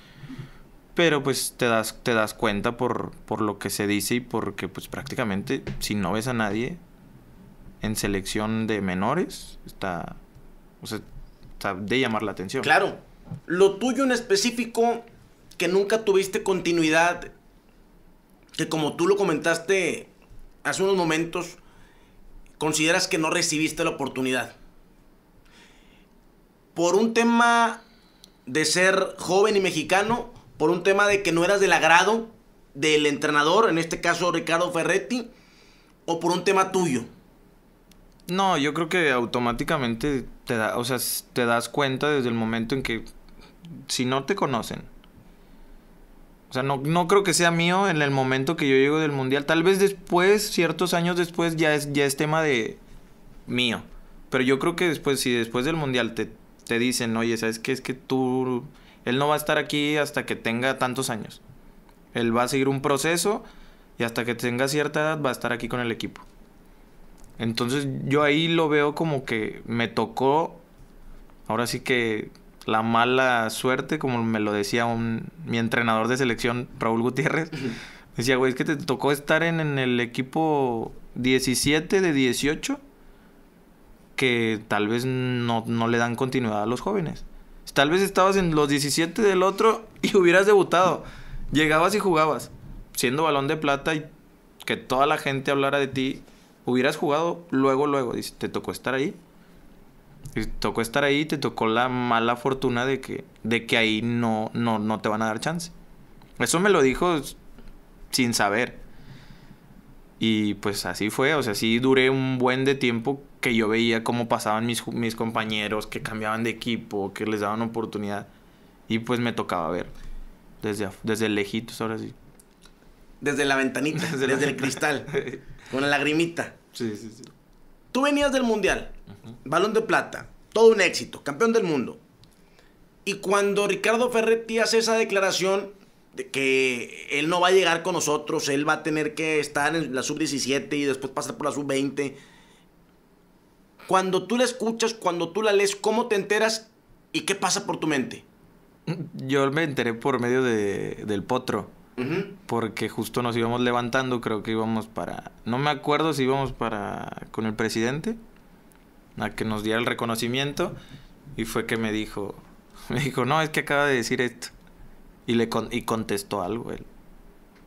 Speaker 2: Pero pues te das, te das cuenta por, por lo que se dice y porque pues prácticamente si no ves a nadie en selección de menores, está, o sea, está de llamar la atención. Claro,
Speaker 1: lo tuyo en específico que nunca tuviste continuidad que como tú lo comentaste hace unos momentos, consideras que no recibiste la oportunidad. Por un tema de ser joven y mexicano, por un tema de que no eras del agrado del entrenador, en este caso Ricardo Ferretti, o por un tema tuyo.
Speaker 2: No, yo creo que automáticamente te da, o sea, te das cuenta desde el momento en que si no te conocen, o sea, no, creo que sea mío en el momento que yo llego del mundial. Tal vez después, ciertos años después, ya es, ya es tema de mío. Pero yo creo que después, si después del mundial te, te dicen, oye, ¿sabes qué? Es que tú, él no va a estar aquí hasta que tenga tantos años. Él va a seguir un proceso y hasta que tenga cierta edad va a estar aquí con el equipo. Entonces yo ahí lo veo como que me tocó, ahora sí que la mala suerte, como me lo decía mi entrenador de selección, Raúl Gutiérrez. Decía, güey, es que te tocó estar en, el equipo 17 de 18, que tal vez no, le dan continuidad a los jóvenes. Tal vez estabas en los 17 del otro y hubieras debutado. Llegabas y jugabas, siendo balón de plata y que toda la gente hablara de ti, hubieras jugado luego, luego. te tocó estar ahí y tocó estar ahí, te tocó la mala fortuna de que, de que ahí no, no, no te van a dar chance. Eso me lo dijo sin saber. Y pues así fue, o sea, así duré un buen de tiempo que yo veía cómo pasaban mis, compañeros, que cambiaban de equipo, que les daban oportunidad. Y pues me tocaba ver. Desde, desde lejitos, ahora sí.
Speaker 1: Desde la ventanita, desde, el cristal. con la lagrimita. Sí, sí, sí. Tú venías del Mundial, balón de plata, todo un éxito, campeón del mundo. Y cuando Ricardo Ferretti hace esa declaración de que él no va a llegar con nosotros, él va a tener que estar en la sub-17 y después pasar por la sub-20. Cuando tú la escuchas, cuando tú la lees, ¿cómo te enteras y qué pasa por tu mente?
Speaker 2: Yo me enteré por medio del potro. Porque justo nos íbamos levantando, creo que íbamos para... No me acuerdo si íbamos para... con el presidente, a que nos diera el reconocimiento, y fue que me dijo, me dijo, no, es que acaba de decir esto. Y le y contestó algo él.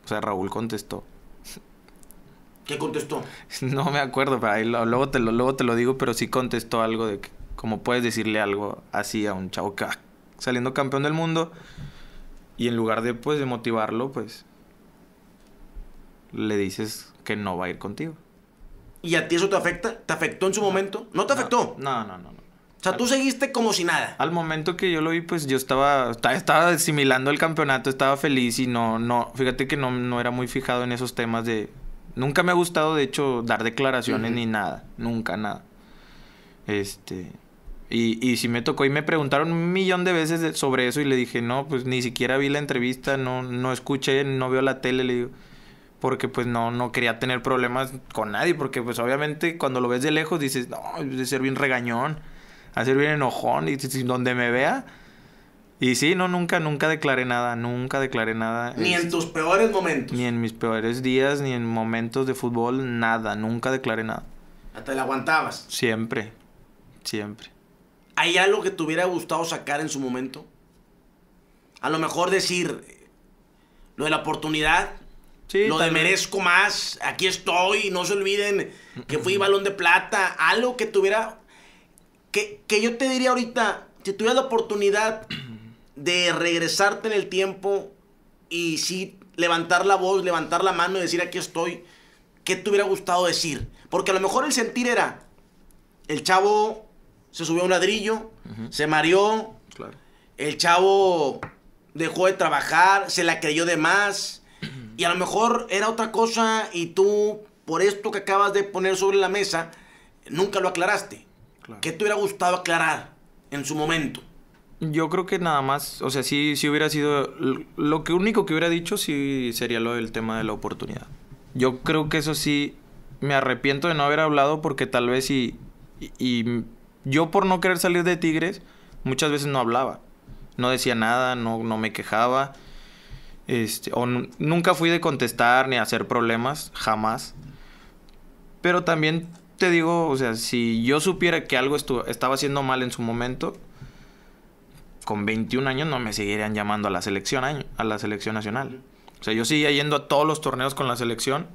Speaker 2: O sea, Raúl contestó.
Speaker 1: ¿Qué contestó?
Speaker 2: No me acuerdo, pero luego, te lo, luego te lo digo, pero sí contestó algo de que, como puedes decirle algo así a un chavo que saliendo campeón del mundo, y en lugar de, pues, de motivarlo, pues, le dices que no va a ir contigo.
Speaker 1: ¿Y a ti eso te afecta? ¿Te afectó en su momento? ¿No te afectó? No, no, no. O sea, tú seguiste como si nada.
Speaker 2: Al momento que yo lo vi, pues yo estaba, estaba asimilando el campeonato, estaba feliz y no, no, fíjate que no, no era muy fijado en esos temas de... Nunca me ha gustado, de hecho, dar declaraciones ni nada, nunca nada. Este, y, y me tocó y me preguntaron un millón de veces sobre eso y le dije, no, pues ni siquiera vi la entrevista, no, no escuché, no veo la tele, le digo, porque pues no, no quería tener problemas con nadie, porque pues obviamente cuando lo ves de lejos dices, no, de ser bien regañón, a ser bien enojón, y donde me vea, y sí, no, nunca, nunca declaré nada, nunca declaré nada. Ni en tus peores momentos. Ni en mis peores días, ni en momentos de fútbol, nada, nunca declaré nada.
Speaker 1: hasta la aguantabas?
Speaker 2: Siempre, siempre.
Speaker 1: ¿Hay algo que te hubiera gustado sacar en su momento? A lo mejor decir lo de la oportunidad, lo de merezco más, aquí estoy, no se olviden que fui balón de plata, algo que tuviera, que, que yo te diría ahorita, si tuviera la oportunidad de regresarte en el tiempo y sí levantar la voz, levantar la mano y decir aquí estoy, ¿qué te hubiera gustado decir? Porque a lo mejor el sentir era, el chavo se subió a un ladrillo, se mareó. El chavo dejó de trabajar, se la creyó de más. Y a lo mejor era otra cosa y tú, por esto que acabas de poner sobre la mesa, nunca lo aclaraste. ¿Qué te hubiera gustado aclarar en su momento?
Speaker 2: Yo creo que nada más, o sea, sí, hubiera sido, lo único que hubiera dicho sí sería lo del tema de la oportunidad. Yo creo que eso sí, me arrepiento de no haber hablado porque tal vez y yo por no querer salir de Tigres, muchas veces no hablaba. No decía nada, no, no me quejaba. Este, o nunca fui de contestar ni hacer problemas, jamás. Pero también te digo, o sea, si yo supiera que algo estaba haciendo mal en su momento, con 21 años no me seguirían llamando a la selección a la selección nacional. O sea, yo seguía yendo a todos los torneos con la selección,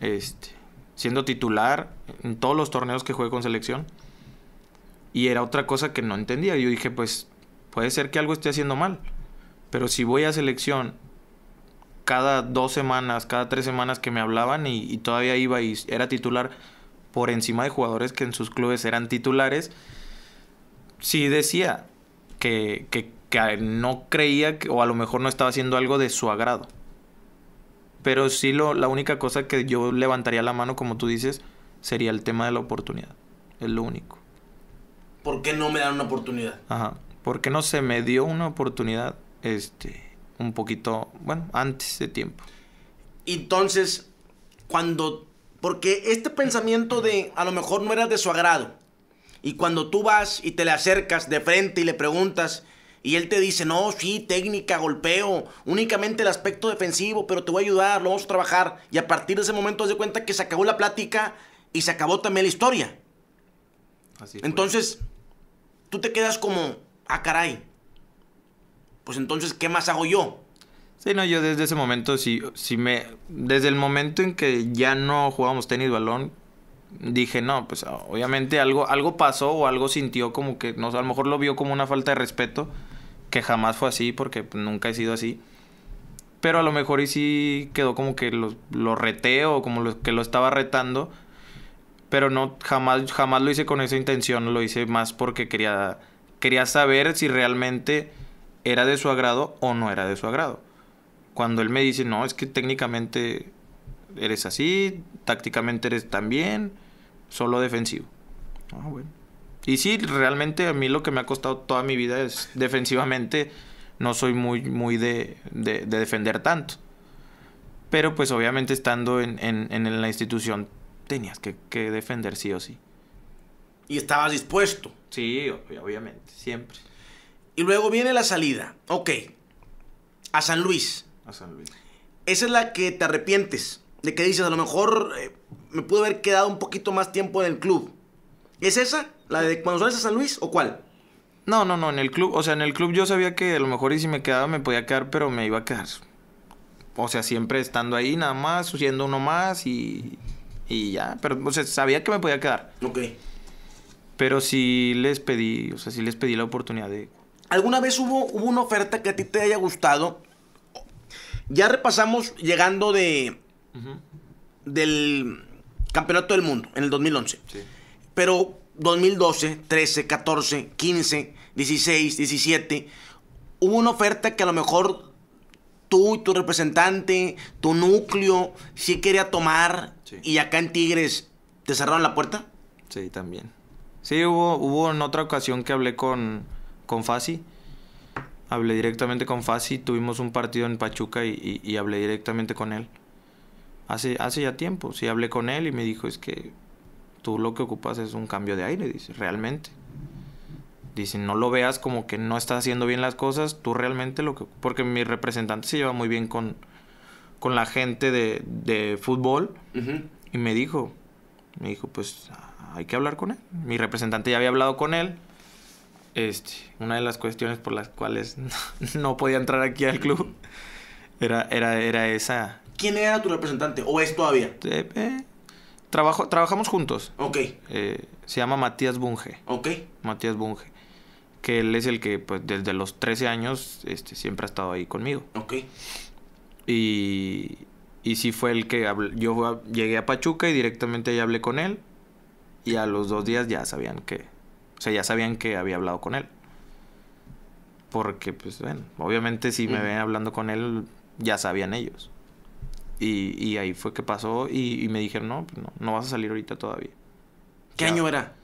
Speaker 2: este, siendo titular en todos los torneos que jugué con selección. Y era otra cosa que no entendía. Yo dije, pues puede ser que algo esté haciendo mal. Pero si voy a selección cada dos semanas, cada tres semanas que me hablaban y, todavía iba y era titular por encima de jugadores que en sus clubes eran titulares, sí decía que, que, que no creía que, o a lo mejor no estaba haciendo algo de su agrado. Pero sí lo, la única cosa que yo levantaría la mano, como tú dices, sería el tema de la oportunidad. Es lo único.
Speaker 1: ¿por qué no me dan una oportunidad?
Speaker 2: Ajá. ¿Por no se me dio una oportunidad este, un poquito, bueno, antes de tiempo?
Speaker 1: Entonces, cuando, porque este pensamiento de a lo mejor no era de su agrado, y cuando tú vas y te le acercas de frente y le preguntas, y él te dice, no, sí, técnica, golpeo, únicamente el aspecto defensivo, pero te voy a ayudar, lo vamos a trabajar. Y a partir de ese momento te de cuenta que se acabó la plática y se acabó también la historia. Así Entonces, tú te quedas como, ah, caray. Pues entonces, ¿qué más hago yo?
Speaker 2: Sí, no, yo desde ese momento, sí, sí me. Desde el momento en que ya no jugábamos tenis balón, dije, no, pues obviamente algo, algo pasó o algo sintió como que, no a lo mejor lo vio como una falta de respeto, que jamás fue así, porque nunca he sido así. Pero a lo mejor y sí quedó como que lo, lo o como que lo estaba retando pero no jamás jamás lo hice con esa intención, lo hice más porque quería quería saber si realmente era de su agrado o no era de su agrado. Cuando él me dice, "No, es que técnicamente eres así, tácticamente eres también solo defensivo." Ah, bueno. Y sí, realmente a mí lo que me ha costado toda mi vida es defensivamente no soy muy muy de, de, defender tanto. Pero pues obviamente estando en, en la institución tenías que, defender sí o sí.
Speaker 1: Y estabas dispuesto. Sí, obviamente, siempre. Y luego viene la salida. Ok. A San Luis. A San Luis. Esa es la que te arrepientes. De que dices, a lo mejor eh, me pudo haber quedado un poquito más tiempo en el club. ¿Es esa? ¿La de cuando sales a San Luis o cuál?
Speaker 2: No, no, no. En el club, o sea, en el club yo sabía que a lo mejor y si me quedaba me podía quedar, pero me iba a quedar. O sea, siempre estando ahí nada más, siendo uno más y y ya, pero o sea, sabía que me podía quedar. Ok. Pero sí les pedí, o sea, sí les pedí la oportunidad de...
Speaker 1: ¿Alguna vez hubo, una oferta que a ti te haya gustado? Ya repasamos llegando de... Del Campeonato del Mundo, en el 2011. Sí. Pero 2012, 13, 14, 15, 16, 17, hubo una oferta que a lo mejor tú y tu representante, tu núcleo, sí quería tomar y acá en Tigres, ¿te cerraron la puerta?
Speaker 2: Sí, también. Sí, hubo, hubo en otra ocasión que hablé con, con Fasi. Hablé directamente con Fasi. Tuvimos un partido en Pachuca y, hablé directamente con él. Hace, ya tiempo. Sí, hablé con él y me dijo, es que tú lo que ocupas es un cambio de aire, dice, realmente. Dice, no lo veas como que no estás haciendo bien las cosas, tú realmente lo que... Porque mi representante se lleva muy bien con, con la gente de, fútbol y me dijo, me dijo, pues hay que hablar con él. Mi representante ya había hablado con él. Este, una de las cuestiones por las cuales no podía entrar aquí al club era, era, era esa.
Speaker 1: ¿Quién era tu representante o es todavía? Eh, eh,
Speaker 2: trabajamos juntos. Ok. Eh, se llama Matías Bunge. Ok. Matías Bunge. Que él es el que, pues, desde los 13 años este, siempre ha estado ahí conmigo. Ok. Y, y sí fue el que yo llegué a Pachuca y directamente ahí hablé con él. Y a los dos días ya sabían que, o sea, ya sabían que había hablado con él. Porque, pues, bueno, obviamente si me ven hablando con él, ya sabían ellos. Y, ahí fue que pasó y, me dijeron, pues, no, no, vas a salir ahorita todavía. ¿Qué año era?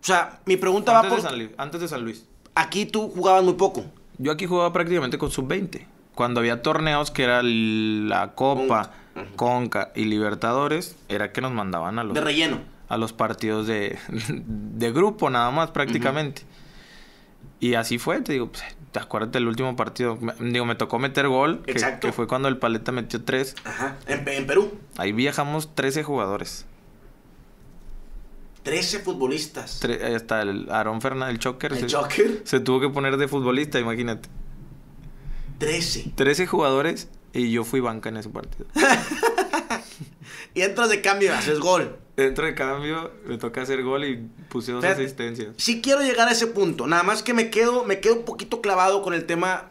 Speaker 2: O sea, mi pregunta va por... antes de San Luis. Aquí tú jugabas muy poco. Yo aquí jugaba prácticamente con sub-20 cuando había torneos que era la Copa, Conca, y Libertadores, era que nos mandaban a los... De relleno. A los partidos de, grupo nada más prácticamente. Y así fue, te digo, pues, te acuerdas del último partido. digo, me tocó meter gol, que, fue cuando el Paleta metió tres.
Speaker 1: Ajá, en, Perú.
Speaker 2: Ahí viajamos 13 jugadores.
Speaker 1: 13 futbolistas.
Speaker 2: Eh, hasta el Aarón Fernández, el Choker. El Se tuvo que poner de futbolista, imagínate. 13. 13 jugadores y yo fui banca en ese partido.
Speaker 1: y entras de cambio, y haces gol. Dentro de cambio, me toca hacer gol y puse dos asistencias. Sí quiero llegar a ese punto, nada más que me quedo, me quedo un poquito clavado con el tema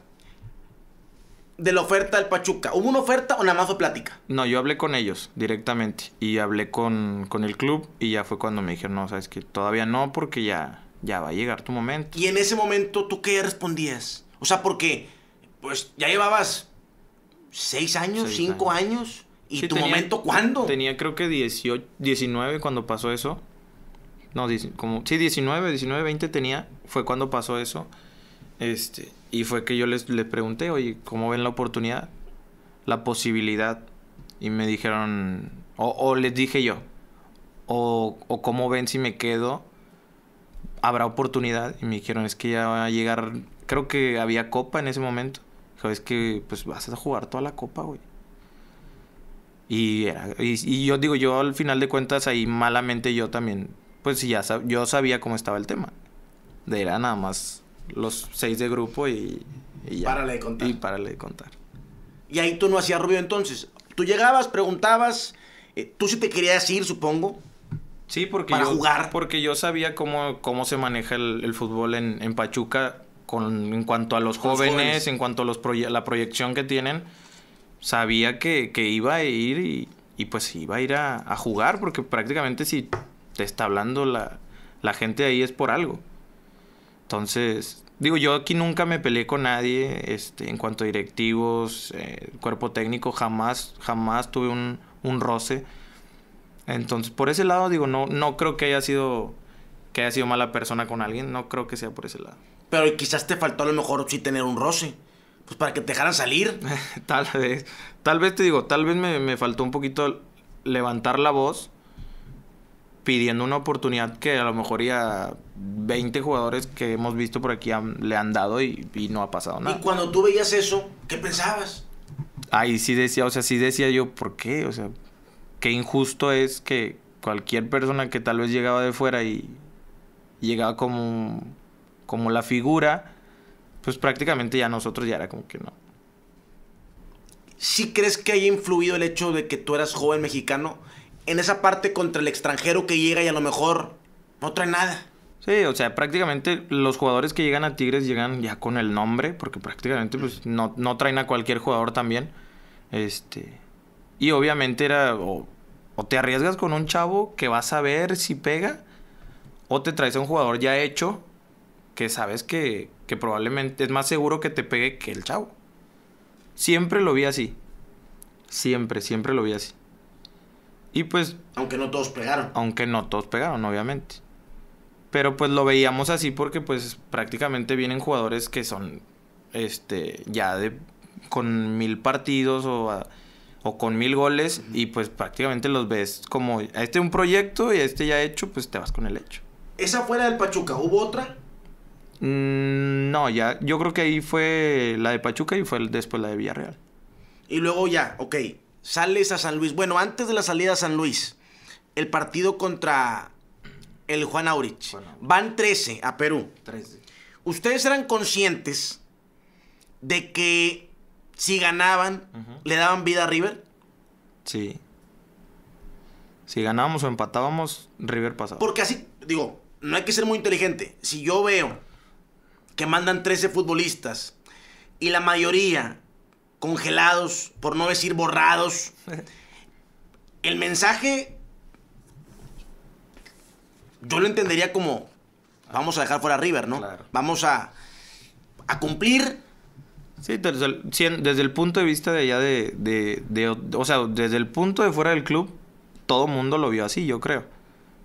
Speaker 1: de la oferta del Pachuca. ¿Hubo una oferta o nada más fue plática?
Speaker 2: No, yo hablé con ellos directamente y hablé con, el club y ya fue cuando me dijeron, no, sabes que todavía no porque ya, ya va a llegar tu momento.
Speaker 1: Y en ese momento, ¿tú qué respondías? O sea, ¿por porque pues ya llevabas seis años, cinco años. ¿Y tu momento cuándo?
Speaker 2: Tenía creo que 18, 19 cuando pasó eso. No, como, sí, 19, 19, 20 tenía. Fue cuando pasó eso. Este, y fue que yo les, les pregunté, oye, ¿cómo ven la oportunidad? La posibilidad. Y me dijeron, o, o les dije yo, o, o, cómo ven si me quedo, habrá oportunidad. Y me dijeron, es que ya va a llegar, creo que había copa en ese momento es que pues vas a jugar toda la copa, güey. Y, era, y, yo digo, yo al final de cuentas ahí malamente yo también, pues ya yo sabía cómo estaba el tema.
Speaker 1: De era nada más los seis de grupo y, y ya. Párale de contar. Y párale de contar. Y ahí tú no hacías ruido entonces. Tú llegabas, preguntabas, eh, tú sí te querías ir, supongo. Sí, porque yo, jugar.
Speaker 2: Porque yo sabía cómo, cómo se maneja el, fútbol en, en Pachuca con, en cuanto a los, jóvenes, en cuanto a la proyección que tienen, sabía que, iba a ir y, pues iba a ir a, jugar, porque prácticamente si te está hablando la, gente ahí es por algo. Entonces, digo, yo aquí nunca me peleé con nadie este, en cuanto a directivos, eh, cuerpo técnico, jamás, jamás tuve un, un roce. Entonces, por ese lado, digo, no, no creo que haya sido que haya sido mala persona con alguien, no creo que sea por ese lado.
Speaker 1: Pero quizás te faltó a lo mejor sí tener un roce. Pues para que te dejaran
Speaker 2: salir. tal vez. Tal vez te digo, tal vez me, faltó un poquito levantar la voz pidiendo una oportunidad que a lo mejor ya 20 jugadores que hemos visto por aquí le han dado y, y, no ha pasado nada.
Speaker 1: Y cuando tú veías eso, ¿qué pensabas?
Speaker 2: Ahí sí decía, o sea, sí decía yo, ¿por qué? O sea, qué injusto es que cualquier persona que tal vez llegaba de fuera y llegaba como como la figura, pues prácticamente ya nosotros ya era como que no.
Speaker 1: ¿Sí crees que haya influido el hecho de que tú eras joven mexicano en esa parte contra el extranjero que llega y a lo mejor no trae nada?
Speaker 2: Sí, o sea, prácticamente los jugadores que llegan a Tigres llegan ya con el nombre, porque prácticamente pues no, traen a cualquier jugador también. Este. Y obviamente era. O, o, te arriesgas con un chavo que vas a ver si pega. O te traes a un jugador ya hecho que sabes que, que probablemente es más seguro que te pegue que el chavo. Siempre lo vi así. Siempre, siempre lo vi así. Y pues... Aunque no todos pegaron. Aunque no todos pegaron, obviamente. Pero pues lo veíamos así porque pues prácticamente vienen jugadores que son este ya de con mil partidos o, o con mil goles y pues prácticamente los ves como a este un proyecto y este ya hecho, pues te vas con el hecho.
Speaker 1: Esa fuera del Pachuca, ¿hubo otra?
Speaker 2: Mm, no, ya. Yo creo que ahí fue la de Pachuca y fue después la de Villarreal.
Speaker 1: Y luego ya, ok. Sales a San Luis. Bueno, antes de la salida a San Luis, el partido contra el Juan Aurich. Van 13 a Perú. 13. Ustedes eran conscientes de que si ganaban, le daban vida a River.
Speaker 2: Sí. Si ganábamos o empatábamos, River pasaba. Porque
Speaker 1: así, digo, no hay que ser muy inteligente. Si yo veo que mandan 13 futbolistas y la mayoría congelados, por no decir borrados. El mensaje yo lo entendería como vamos a dejar fuera a River, ¿no? Vamos a, cumplir. Sí,
Speaker 2: desde el, punto de vista de allá de, O sea, desde el punto de fuera del club, todo mundo lo vio así, yo creo.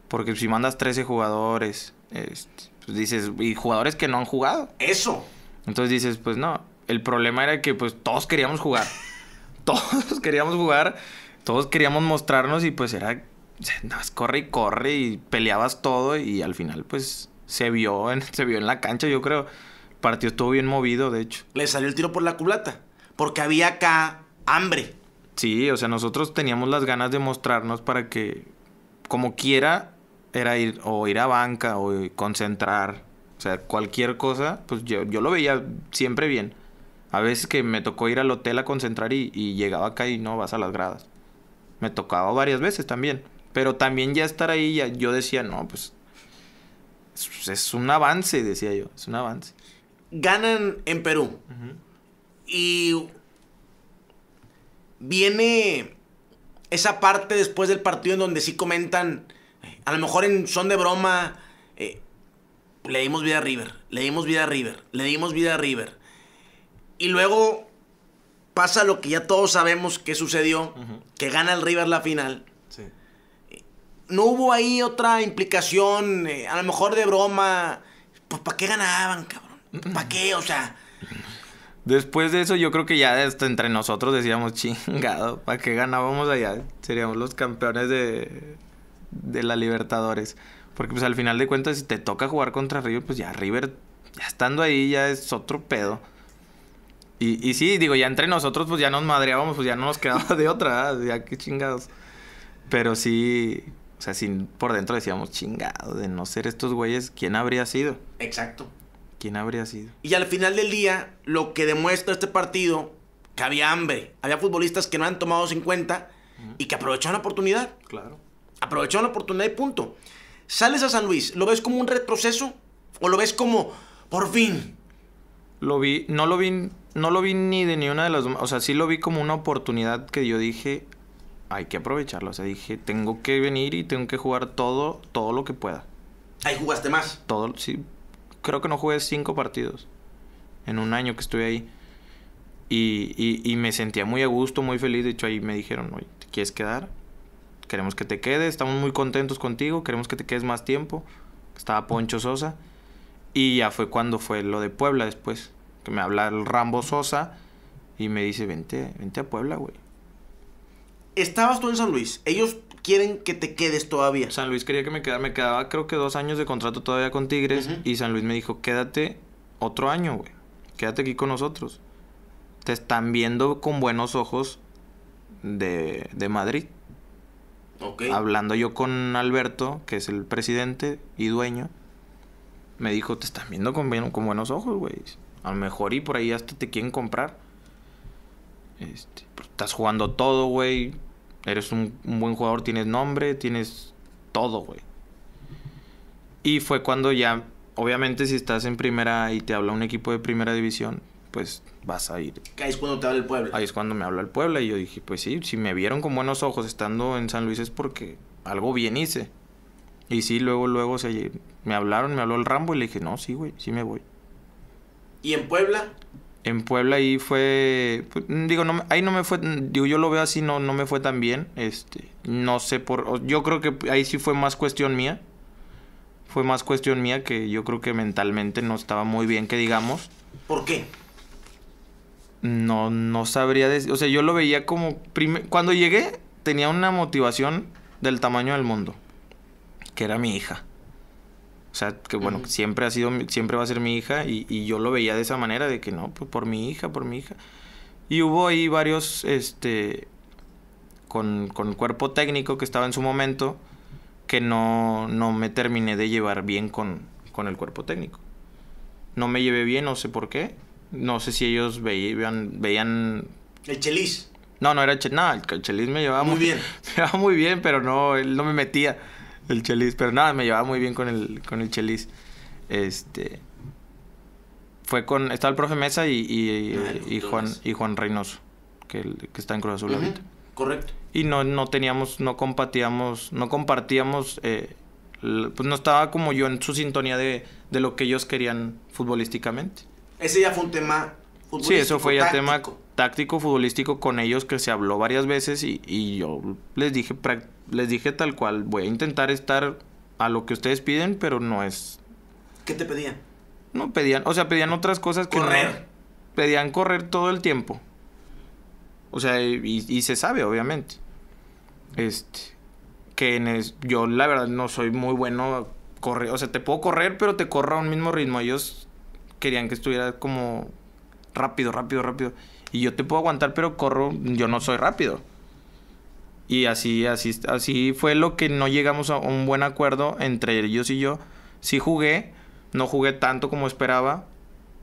Speaker 2: Porque si mandas 13 jugadores, este, pues, dices, y jugadores que no han jugado. Eso. Entonces dices, pues no. El problema era que pues todos queríamos jugar. todos queríamos jugar. Todos queríamos mostrarnos y pues era... corre y corre y peleabas todo y al final pues se vio en, se vio en la cancha, yo creo. El partido estuvo bien movido, de hecho. Le salió el tiro por la culata. Porque había acá hambre. Sí, o sea, nosotros teníamos las ganas de mostrarnos para que como quiera era ir o ir a banca o concentrar, o sea, cualquier cosa, pues yo, lo veía siempre bien. A veces que me tocó ir al hotel a concentrar y, llegaba acá y no vas a las gradas. Me tocaba varias veces también. Pero también ya estar ahí, yo decía, no, pues, pues es, un
Speaker 1: avance, decía yo, es un avance. Ganan en Perú. Y viene esa parte después del partido en donde sí comentan a lo mejor en son de broma, eh, le dimos vida a River, le dimos vida a River, le dimos vida a River. Y luego pasa lo que ya todos sabemos que sucedió, que gana el River la final. No hubo ahí otra implicación, eh, a lo mejor de broma, pues ¿para qué ganaban, cabrón? ¿Para qué? O sea...
Speaker 2: Después de eso, yo creo que ya hasta entre nosotros decíamos, chingado, ¿para qué ganábamos allá? Seríamos los campeones de, de la Libertadores. Porque pues al final de cuentas, si te toca jugar contra River, pues ya River, ya estando ahí, ya es otro pedo. Y, y sí, digo, ya entre nosotros, pues ya nos madreábamos, pues ya no nos quedaba de otra, ya qué chingados. Pero sí, o sea, sin, por dentro decíamos, chingado, de no ser estos güeyes, ¿quién habría sido? Exacto. ¿Quién habría sido?
Speaker 1: Y al final del día, lo que demuestra este partido, que había hambre, había futbolistas que no han tomado en cuenta y que aprovecharon la oportunidad. Claro. Aprovechó la oportunidad y punto. Sales a San Luis, ¿lo ves como un retroceso? ¿O lo ves como, por fin?
Speaker 2: Lo vi, no lo vi, no lo vi ni de ni una de las O sea, sí lo vi como una oportunidad que yo dije, hay que aprovecharlo. O sea, dije, tengo que venir y tengo que jugar todo, todo lo que pueda.
Speaker 1: ¿Ahí jugaste más?
Speaker 2: Todo, sí. Creo que no jugué cinco partidos en un año que estuve ahí. Y, y, me sentía muy a gusto, muy feliz. De hecho, ahí me dijeron, oye, ¿te quieres quedar? queremos que te quedes, estamos muy contentos contigo, queremos que te quedes más tiempo. Estaba Poncho Sosa. Y ya fue cuando fue lo de Puebla después. Que me habla el Rambo Sosa y me dice, vente, vente a Puebla, güey.
Speaker 1: Estabas tú en San Luis. Ellos
Speaker 2: quieren que te quedes todavía. San Luis quería que me quedara. Me quedaba creo que dos años de contrato todavía con Tigres. Y San Luis me dijo, quédate otro año, güey. Quédate aquí con nosotros. Te están viendo con buenos ojos de, de Madrid. Hablando yo con Alberto, que es el presidente y dueño, me dijo, te están viendo con, con buenos ojos, güey. A lo mejor y por ahí hasta te quieren comprar. Este, pues, estás jugando todo, güey. Eres un, un, buen jugador, tienes nombre, tienes todo, güey. Y fue cuando ya, obviamente si estás en primera y te habla un equipo de primera división, pues vas a ir. Ahí es cuando te habla el pueblo. Ahí es cuando me habla el pueblo y yo dije, pues sí, si me vieron con buenos ojos estando en San Luis es porque algo bien hice. Y sí, luego, luego se, me hablaron, me habló el Rambo y le dije, no, sí, güey, sí me voy.
Speaker 1: ¿Y en Puebla?
Speaker 2: En Puebla ahí fue, pues, digo, no, ahí no me fue, digo, yo lo veo así, no, no me fue tan bien, este, no sé por, yo creo que ahí sí fue más cuestión mía, fue más cuestión mía que yo creo que mentalmente no estaba muy bien, que digamos. ¿Por qué? No, no sabría decir. O sea, yo lo veía como. Cuando llegué, tenía una motivación del tamaño del mundo. Que era mi hija. O sea, que bueno, siempre ha sido, siempre va a ser mi hija y, yo lo veía de esa manera, de que no, pues por mi hija, por mi hija. Y hubo ahí varios, este, con, con cuerpo técnico que estaba en su momento, que no, no me terminé de llevar bien con, con, el cuerpo técnico. No me llevé bien, no sé por qué no sé si ellos veían... veían...
Speaker 1: El chelis.
Speaker 2: No, no era chelis. No, el chelis me llevaba muy, bien. Me llevaba muy bien, pero no, no me metía el chelis. Pero nada, me llevaba muy bien con el, con el chelis. Este... Fue con... Estaba el profe Mesa y, ah, Juan, y Juan Reynoso, que, está en Cruz Azul Correcto. Y no, no teníamos, no compartíamos, no compartíamos, eh, pues no estaba como yo en su sintonía de lo que ellos querían futbolísticamente.
Speaker 1: Ese ya fue un tema futbolístico. Sí, eso fue ya tema
Speaker 2: táctico futbolístico con ellos que se habló varias veces y, yo les dije les dije tal cual, voy a intentar estar a lo que ustedes piden, pero no es ¿Qué te pedían? No pedían, o sea, pedían otras cosas que correr. pedían correr todo el tiempo. O sea, y, se sabe obviamente. Este que yo la verdad no soy muy bueno correr, o sea, te puedo correr, pero te corro a un mismo ritmo. Ellos querían que estuviera como rápido, rápido, rápido. Y yo te puedo aguantar, pero corro, yo no soy rápido. Y así, así, así fue lo que no llegamos a un buen acuerdo entre ellos y yo. Sí jugué, no jugué tanto como esperaba,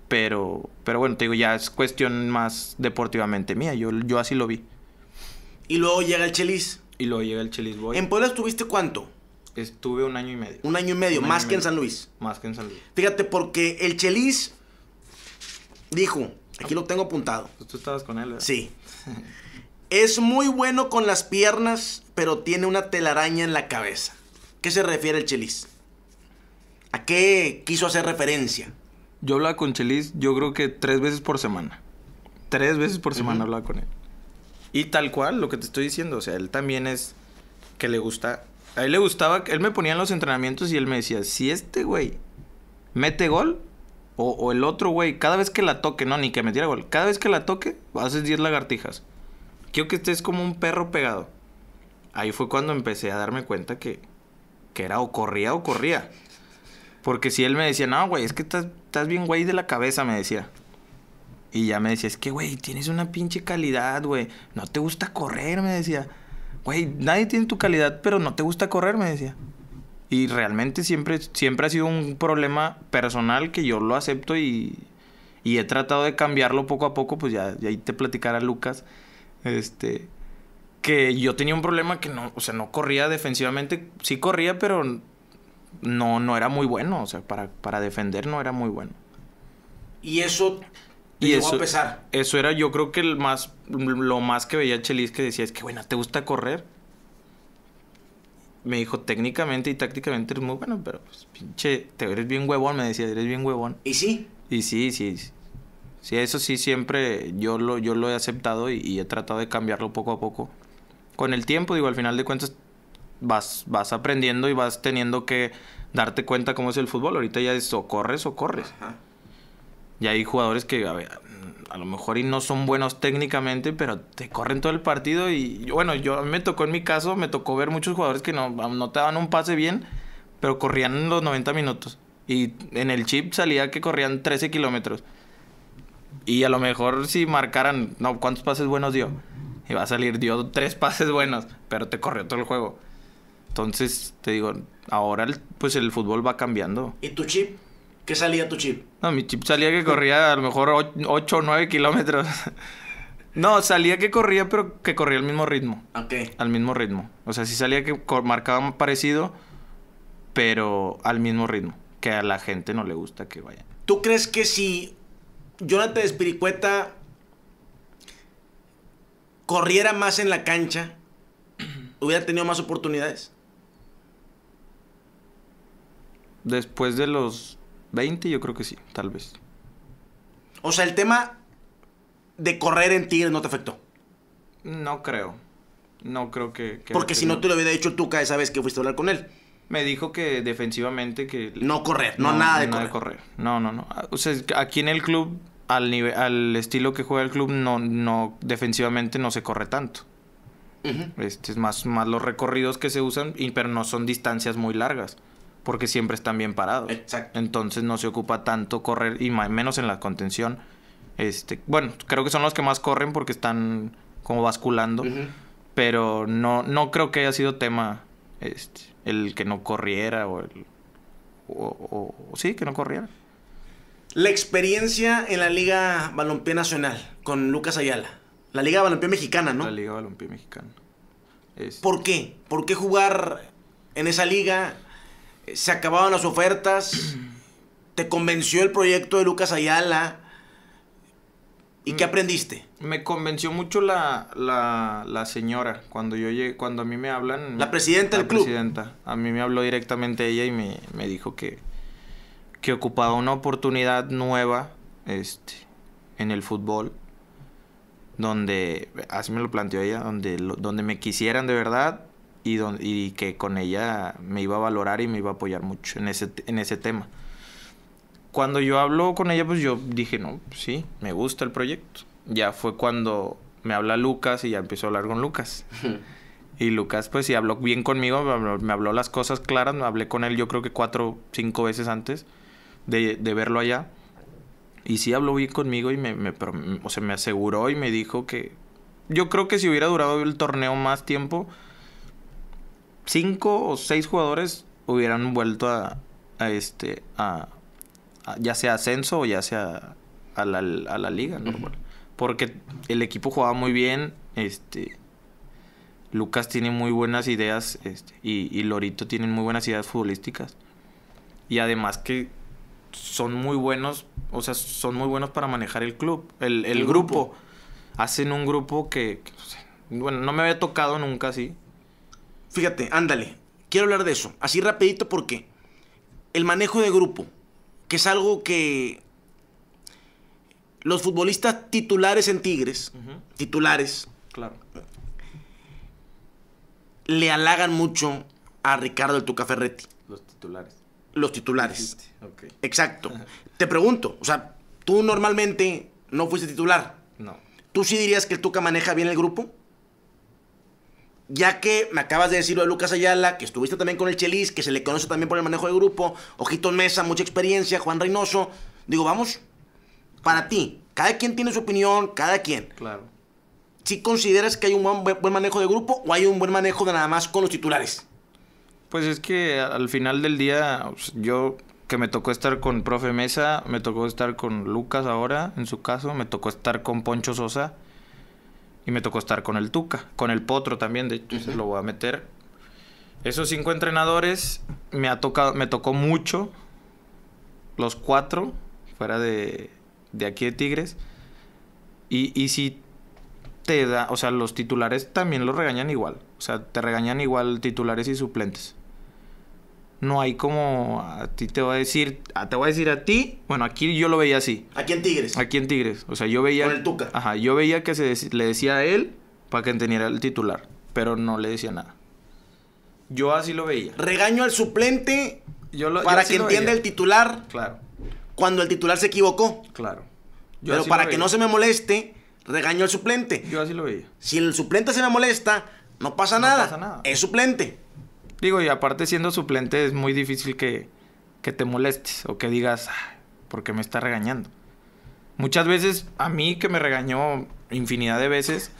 Speaker 2: pero, pero bueno, te digo, ya es cuestión más deportivamente mía, yo, yo así lo vi.
Speaker 1: Y luego llega el Chelis. Y luego llega el Chelis ¿En Puebla estuviste cuánto? Estuve un año y medio. Un año y medio, más que en San
Speaker 2: Luis. Más que en San Luis.
Speaker 1: Fíjate, porque el Chelis dijo, aquí lo tengo apuntado. Pues tú estabas con él, ¿verdad? Sí. es muy bueno con las piernas, pero tiene una telaraña en la cabeza. ¿Qué se refiere el Chelis? ¿A qué quiso hacer referencia?
Speaker 2: Yo hablaba con Chelis, yo creo que tres veces por semana. Tres veces por semana hablaba con él. Y tal cual, lo que te estoy diciendo, o sea, él también es que le gusta a él le gustaba, él me ponía en los entrenamientos y él me decía, si este güey mete gol, o, el otro güey, cada vez que la toque, no, ni que metiera gol, cada vez que la toque, haces 10 lagartijas. Quiero que estés como un perro pegado. Ahí fue cuando empecé a darme cuenta que, que era o corría o corría. Porque si él me decía, no, güey, es que estás, estás bien güey de la cabeza, me decía. Y ya me decía, es que, güey, tienes una pinche calidad, güey. No te gusta correr, me decía güey, nadie tiene tu calidad, pero no te gusta correr, me decía. Y realmente siempre, siempre ha sido un problema personal que yo lo acepto y, he tratado de cambiarlo poco a poco, pues ya, ahí te platicará Lucas, este, que yo tenía un problema que no, o sea, no corría defensivamente, sí corría, pero no, no era muy bueno, o sea, para, para defender no era muy bueno. Y eso y, eso,
Speaker 1: eso era yo creo que
Speaker 2: más, lo más que veía Chelis que decía es que bueno, ¿te gusta correr? Me dijo técnicamente y tácticamente eres muy bueno, pero pues, pinche, te eres bien huevón, me decía, eres bien huevón. ¿Y sí? Y sí, sí. Sí, eso sí siempre yo lo, yo lo he aceptado y, he tratado de cambiarlo poco a poco. Con el tiempo, digo, al final de cuentas vas, vas aprendiendo y vas teniendo que darte cuenta cómo es el fútbol. Ahorita ya es o corres o corres. Ajá y hay jugadores que a, lo mejor y no son buenos técnicamente, pero te corren todo el partido. Y bueno, yo a mí me tocó en mi caso, me tocó ver muchos jugadores que no, no te daban un pase bien, pero corrían los 90 minutos. Y en el chip salía que corrían 13 kilómetros. Y a lo mejor si marcaran, no, ¿cuántos pases buenos dio? Y va a salir, dio tres pases buenos, pero te corrió todo el juego. Entonces, te digo, ahora pues el fútbol va cambiando.
Speaker 1: ¿Y tu chip? ¿Qué salía tu chip?
Speaker 2: No, mi chip salía que corría a lo mejor 8 o 9 kilómetros. No, salía que corría, pero que corría al mismo ritmo. Ok. Al mismo ritmo. O sea, si salía que marcaba parecido, pero al mismo ritmo. Que a la gente no le gusta que vaya.
Speaker 1: ¿Tú crees que si Jonathan Espiricueta corriera más en la cancha, hubiera tenido más oportunidades?
Speaker 2: Después de los 20 yo creo que sí, tal vez.
Speaker 1: O sea, el tema de correr en Tigres no te afectó.
Speaker 2: No creo. No creo que... Porque si no te lo hubiera dicho tú cada vez que fuiste a hablar con él. Me dijo que defensivamente que... No correr, no, nada, de, correr. No, no, no. O sea, aquí en el club, al, nivel, al estilo que juega el club, no, no, defensivamente no se corre tanto. Este es más, más los recorridos que se usan, pero no son distancias muy largas porque siempre están bien parados. Exacto. Entonces no se ocupa tanto correr y más, menos en la contención. Este, bueno, creo que son los que más corren porque están como basculando, pero no no creo que haya sido tema este, el que no corriera o sí, que no corriera.
Speaker 1: La experiencia en la Liga Balompié Nacional con Lucas Ayala. La Liga Balompié Mexicana, ¿no? La Liga Balompié Mexicana. Este. ¿Por qué? ¿Por qué jugar en esa liga? se acababan las ofertas, te convenció el proyecto de Lucas Ayala. ¿Y qué mm. aprendiste?
Speaker 2: Me convenció mucho la, señora. Cuando yo llegué, cuando a mí me hablan. La presidenta del club. La presidenta. A mí me habló directamente ella y me, dijo que, que ocupaba una oportunidad nueva este, en el fútbol. Donde, así me lo planteó ella, donde, donde me quisieran de verdad, y, y que con ella me iba a valorar y me iba a apoyar mucho en ese, en ese tema. Cuando yo hablo con ella, pues yo dije, no, sí, me gusta el proyecto. Ya fue cuando me habla Lucas y ya empezó a hablar con Lucas. y Lucas, pues sí, habló bien conmigo, me habló, las cosas claras, hablé con él yo creo que cuatro, cinco veces antes de, verlo allá. Y sí habló bien conmigo y me, me, me aseguró y me dijo que... Yo creo que si hubiera durado el torneo más tiempo, cinco o seis jugadores hubieran vuelto a, este, a, ya sea ascenso o ya sea a la, a la liga, Porque el equipo jugaba muy bien, este, Lucas tiene muy buenas ideas este, y, Lorito tiene muy buenas ideas futbolísticas. Y además que son muy buenos, o sea, son muy buenos para manejar el club, el, grupo.
Speaker 1: Hacen un grupo que, que, bueno, no me había tocado nunca así, Fíjate, ándale. Quiero hablar de eso. Así rapidito porque el manejo de grupo, que es algo que los futbolistas titulares en Tigres, titulares, claro. le halagan mucho a Ricardo el Ferretti. Los titulares. Los titulares. Okay. Exacto. Te pregunto, o sea, tú normalmente no fuiste titular. No. ¿Tú sí dirías que el Tuca maneja bien el grupo? ya que me acabas de decirlo lo Lucas Ayala, que estuviste también con el Chelis, que se le conoce también por el manejo de grupo, Ojito Mesa, mucha experiencia, Juan Reynoso, digo, vamos, para ti, cada quien tiene su opinión, cada quien. Claro. ¿Si consideras que hay un buen, buen manejo de grupo o hay un buen manejo de nada más con los titulares?
Speaker 2: Pues es que al final del día, pues, yo que me tocó estar con Profe Mesa, me tocó estar con Lucas ahora, en su caso, me tocó estar con Poncho Sosa y me tocó estar con el Tuca, con el Potro también, de hecho, se lo voy a meter. Esos cinco entrenadores me, ha tocado, me tocó mucho, los cuatro, fuera de, aquí de Tigres. Y, y si te da, o sea, los titulares también los regañan igual. O sea, te regañan igual titulares y suplentes no hay como a ti te voy a decir, te voy a decir a ti, bueno, aquí yo lo veía así. Aquí en Tigres. Aquí en Tigres, o sea, yo veía Con el Tuca. Ajá, yo veía que se le decía a él para que entendiera el titular, pero no le decía nada. Yo así
Speaker 1: lo veía. Regaño al suplente yo para que entienda el titular. Claro. Cuando el titular se equivocó. Claro. Yo pero para que no se me moleste, regaño al suplente. Yo así lo veía. Si el suplente se me molesta, no pasa no Pasa nada. Es suplente.
Speaker 2: Digo, y aparte siendo suplente es muy difícil que, te molestes o que digas, porque me está regañando. Muchas veces, a mí que me regañó infinidad de veces,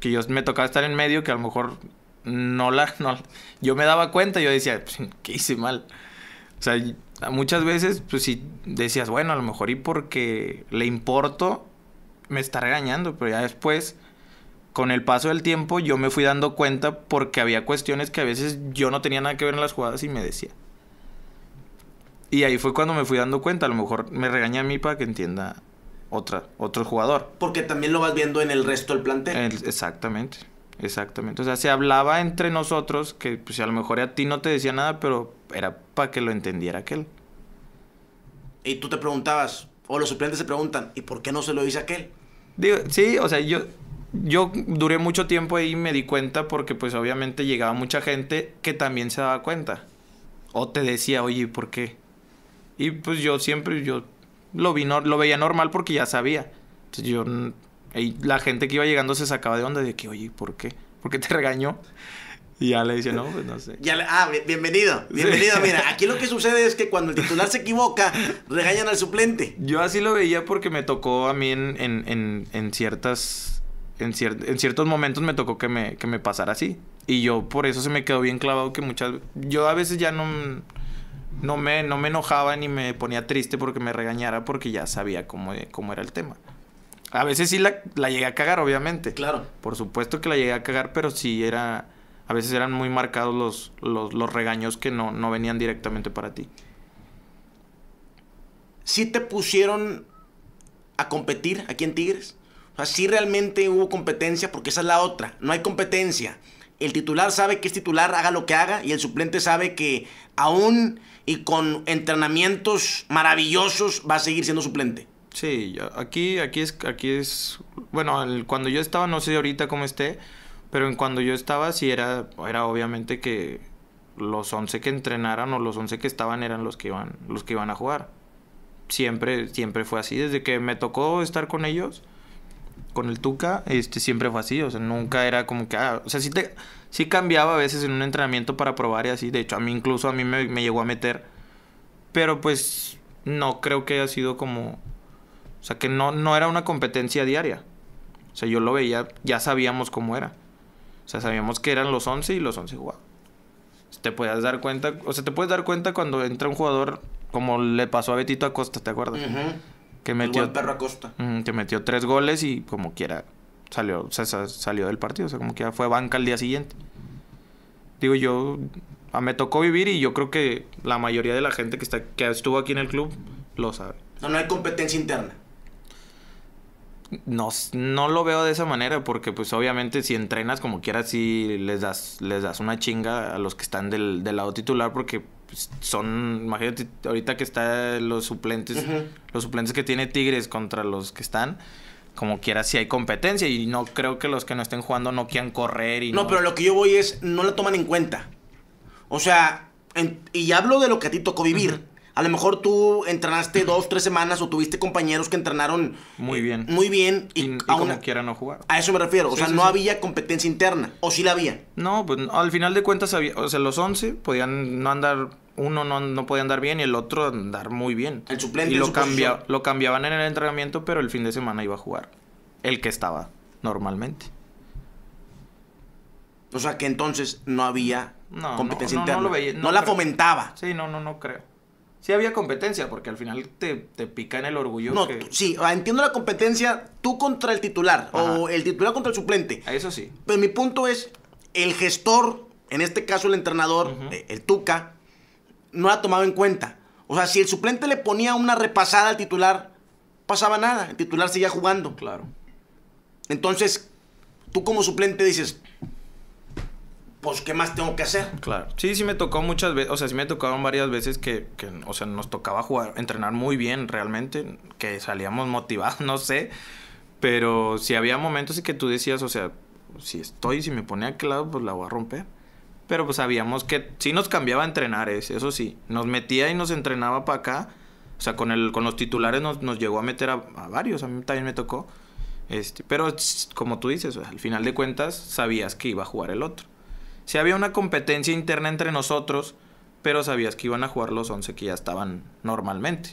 Speaker 2: que yo me tocaba estar en medio, que a lo mejor no la... yo me daba cuenta, yo decía, pues, ¿qué hice mal? O sea, muchas veces, pues si decías, bueno, a lo mejor y porque le importo, me está regañando, pero ya después con el paso del tiempo yo me fui dando cuenta porque había cuestiones que a veces yo no tenía nada que ver en las jugadas y me decía. Y ahí fue cuando me fui dando cuenta, a lo mejor me regañé a mí para que entienda otra, otro jugador. Porque también lo vas viendo en el resto del plantel. exactamente, exactamente. O sea, se hablaba entre nosotros que pues, a lo mejor a ti no te decía nada, pero era para que lo entendiera aquel.
Speaker 1: Y tú te preguntabas, o los suplentes se preguntan, ¿y por qué no se lo dice aquel?
Speaker 2: Digo, sí, o sea, yo, yo duré mucho tiempo ahí y me di cuenta porque pues obviamente llegaba mucha gente que también se daba cuenta. O te decía, oye, ¿por qué? Y pues yo siempre, yo lo, vi lo veía normal porque ya sabía. yo, y mm, la gente que iba llegando se sacaba de onda de que, oye, ¿por qué? ¿Por qué te regañó? Y ya le dice, no, pues no sé.
Speaker 1: ah, bienvenido, bienvenido. Mira, aquí lo que sucede es que cuando el titular se equivoca, regañan
Speaker 2: al suplente. Yo así lo veía porque me tocó a mí en, en ciertas en, ciertos momentos me tocó que me, pasara así. Y yo por eso se me quedó bien clavado que muchas... Yo a veces ya no, no, me, me enojaba ni me ponía triste porque me regañara porque ya sabía cómo, cómo era el tema. A veces sí la, la llegué a cagar, obviamente. Claro. Por supuesto que la llegué a cagar, pero sí era... A veces eran muy marcados los, los, regaños que no, no venían directamente para ti.
Speaker 1: ¿Sí te pusieron a competir aquí en Tigres? O realmente hubo competencia porque esa es la otra. No hay competencia. El titular sabe que es titular, haga lo que haga, y el suplente sabe que aún y con entrenamientos maravillosos va a seguir siendo suplente.
Speaker 2: Sí, aquí, aquí es, aquí es, bueno, cuando yo estaba, no sé ahorita cómo esté, pero en cuando yo estaba sí era, era obviamente que los 11 que entrenaran o los 11 que estaban eran los que iban, los que iban a jugar. Siempre, siempre fue así. Desde que me tocó estar con ellos, con el Tuca, este, siempre fue así, o sea, nunca era como que, ah, o sea, sí, te, sí cambiaba a veces en un entrenamiento para probar y así, de hecho, a mí incluso a mí me, me llegó a meter, pero pues no creo que haya sido como, o sea, que no, no era una competencia diaria, o sea, yo lo veía, ya sabíamos cómo era, o sea, sabíamos que eran los 11 y los 11 jugaban. Te puedes dar cuenta, o sea, te puedes dar cuenta cuando entra un jugador como le pasó a Betito Acosta, ¿te acuerdas? Que metió, metió tres goles y como quiera salió, salió del partido. O sea, como quiera fue banca el día siguiente. Digo, yo me tocó vivir y yo creo que la mayoría de la gente que, está, que estuvo aquí en el club lo
Speaker 1: sabe. No, hay competencia interna.
Speaker 2: No, no lo veo de esa manera porque pues obviamente si entrenas como quieras y les das, les das una chinga a los que están del lado titular porque pues, son, imagínate, ahorita que están los suplentes, los suplentes que tiene Tigres contra los que están, como quiera, si hay competencia y no creo que los que no estén
Speaker 1: jugando no quieran correr y... No, pero lo que yo voy es, no la toman en cuenta. O sea, y hablo de lo que a ti tocó vivir. A lo mejor tú entrenaste dos, tres semanas o tuviste compañeros que entrenaron muy eh, bien. Muy bien y, como quieran no jugar. A eso me refiero. o sea, no había competencia interna. ¿O sí la había?
Speaker 2: No, pues al final de cuentas, había, o sea, los 11 podían no andar uno no, no, podía andar bien y el otro andar muy bien. El suplente. Y lo, cambia, lo cambiaban en el entrenamiento, pero el fin de semana iba a jugar. El que estaba
Speaker 1: normalmente. O sea que entonces no había competencia interna. No, la fomentaba.
Speaker 2: Sí, no, no, no creo.
Speaker 1: Sí había competencia, porque al final te, pica en el orgullo. No, sí, ah, entiendo la competencia tú contra el titular o el titular contra el suplente. Eso sí. Pero mi punto es, el gestor, en este caso el entrenador, eh, el Tuca, no la tomaba en cuenta. O sea, si el suplente le ponía una repasada al titular, pasaba nada. El titular seguía jugando. Claro. Entonces, tú como suplente dices, pues, ¿qué más tengo que hacer?
Speaker 2: Claro. Sí, sí me tocó muchas veces, o sea, sí me tocaban varias veces que, o sea, nos tocaba jugar, entrenar muy bien realmente, que salíamos motivados, no sé. Pero si había momentos en que tú decías, o sea, si estoy, si me pone a aquel lado, pues la voy a romper. Pero pues sabíamos que sí nos cambiaba a entrenar, eso sí. Nos metía y nos entrenaba para acá. O sea, con, el, con los titulares nos, llegó a meter a, varios. A mí también me tocó. Este, pero como tú dices, al final de cuentas sabías que iba a jugar el otro. Si había una competencia interna entre nosotros, pero sabías que iban a jugar los 11 que ya estaban normalmente.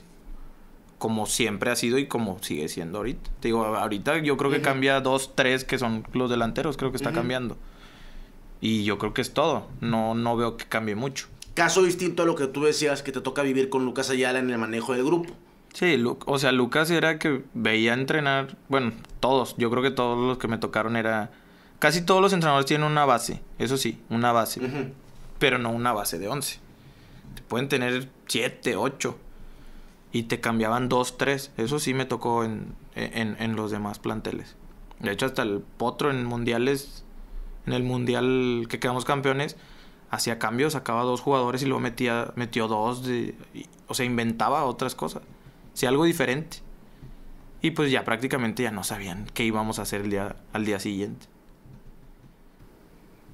Speaker 2: Como siempre ha sido y como sigue siendo ahorita. Te digo, ahorita yo creo que cambia dos, tres que son los delanteros, creo que está cambiando. Y yo creo que es todo. No, no veo que
Speaker 1: cambie mucho. Caso distinto a lo que tú decías que te toca vivir con Lucas Ayala en el manejo del grupo.
Speaker 2: Sí, o sea, Lucas era que veía entrenar, bueno, todos, yo creo que todos los que me tocaron era... Casi todos los entrenadores tienen una base, eso sí, una base, pero no una base de 11. Pueden tener 7, 8 y te cambiaban 2, 3, eso sí me tocó en, en los demás planteles. De hecho, hasta el potro en mundiales en el mundial que quedamos campeones, hacía cambios, sacaba dos jugadores y luego metía, metió dos, o sea, inventaba otras cosas, Hacía algo diferente. Y pues ya prácticamente ya no sabían qué íbamos a hacer el día, al
Speaker 1: día siguiente.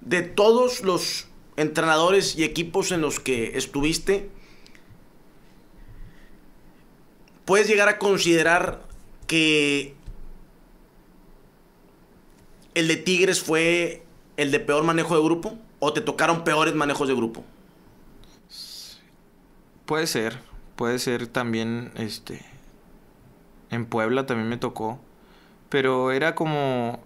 Speaker 1: De todos los entrenadores y equipos en los que estuviste, puedes llegar a considerar que el de Tigres fue el de peor manejo de grupo o te tocaron peores manejos de grupo?
Speaker 2: Puede ser, puede ser también, este, en Puebla también me tocó, pero era como,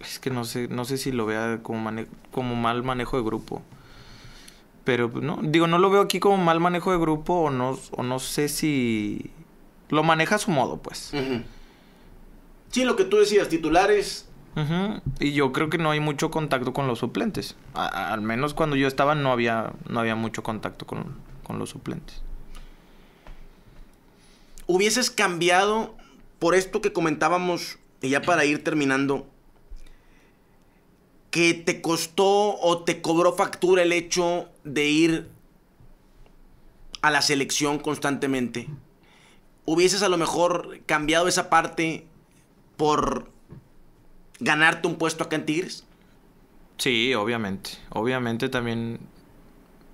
Speaker 2: es que no sé, no sé si lo vea como, como mal manejo de grupo, pero no, digo, no lo veo aquí como mal manejo de grupo o no, o no sé si lo maneja a su modo, pues.
Speaker 1: Sí, lo que tú decías, titulares,
Speaker 2: y yo creo que no hay mucho contacto con los suplentes. al menos cuando yo estaba no había, no había mucho contacto con, con los suplentes.
Speaker 1: ¿Hubieses cambiado por esto que comentábamos, y ya para ir terminando, que te costó o te cobró factura el hecho de ir a la selección constantemente? ¿Hubieses a lo mejor cambiado esa parte por ganarte un puesto acá en Tigres?
Speaker 2: Sí, obviamente. Obviamente también.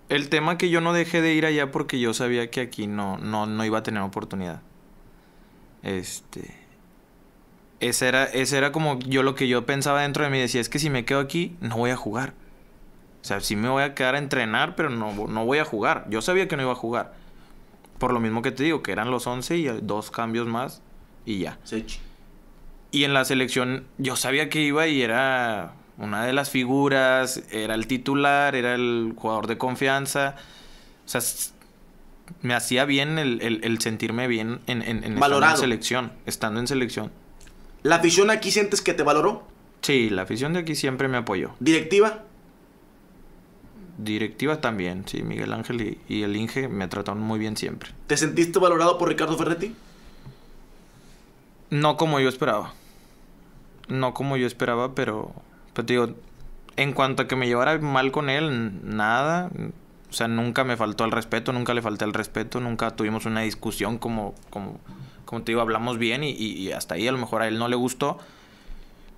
Speaker 2: El tema que yo no dejé de ir allá porque yo sabía que aquí no, no, iba a tener oportunidad. Este. Ese era, ese era como yo lo que yo pensaba dentro de mí. Decía, es que si me quedo aquí, no voy a jugar. O sea, sí me voy a quedar a entrenar, pero no, no voy a jugar. Yo sabía que no iba a jugar. Por lo mismo que te digo, que eran los 11 y dos cambios más y ya. Sech. Y en la selección yo sabía que iba y era una de las figuras, era el titular, era el jugador de confianza. O sea, me hacía bien el, sentirme bien en, en, selección, estando en selección.
Speaker 1: ¿La afición aquí sientes que te valoró?
Speaker 2: Sí, la afición de aquí siempre me apoyó. ¿Directiva? Directiva también, sí. Miguel Ángel y, el Inge me trataron muy bien siempre.
Speaker 1: ¿Te sentiste valorado por Ricardo Ferretti?
Speaker 2: No como yo esperaba no como yo esperaba, pero pues digo, en cuanto a que me llevara mal con él, nada. O sea, nunca me faltó el respeto, nunca le falté el respeto, nunca tuvimos una discusión como, como, como te digo, hablamos bien y, hasta ahí a lo mejor a él no le gustó.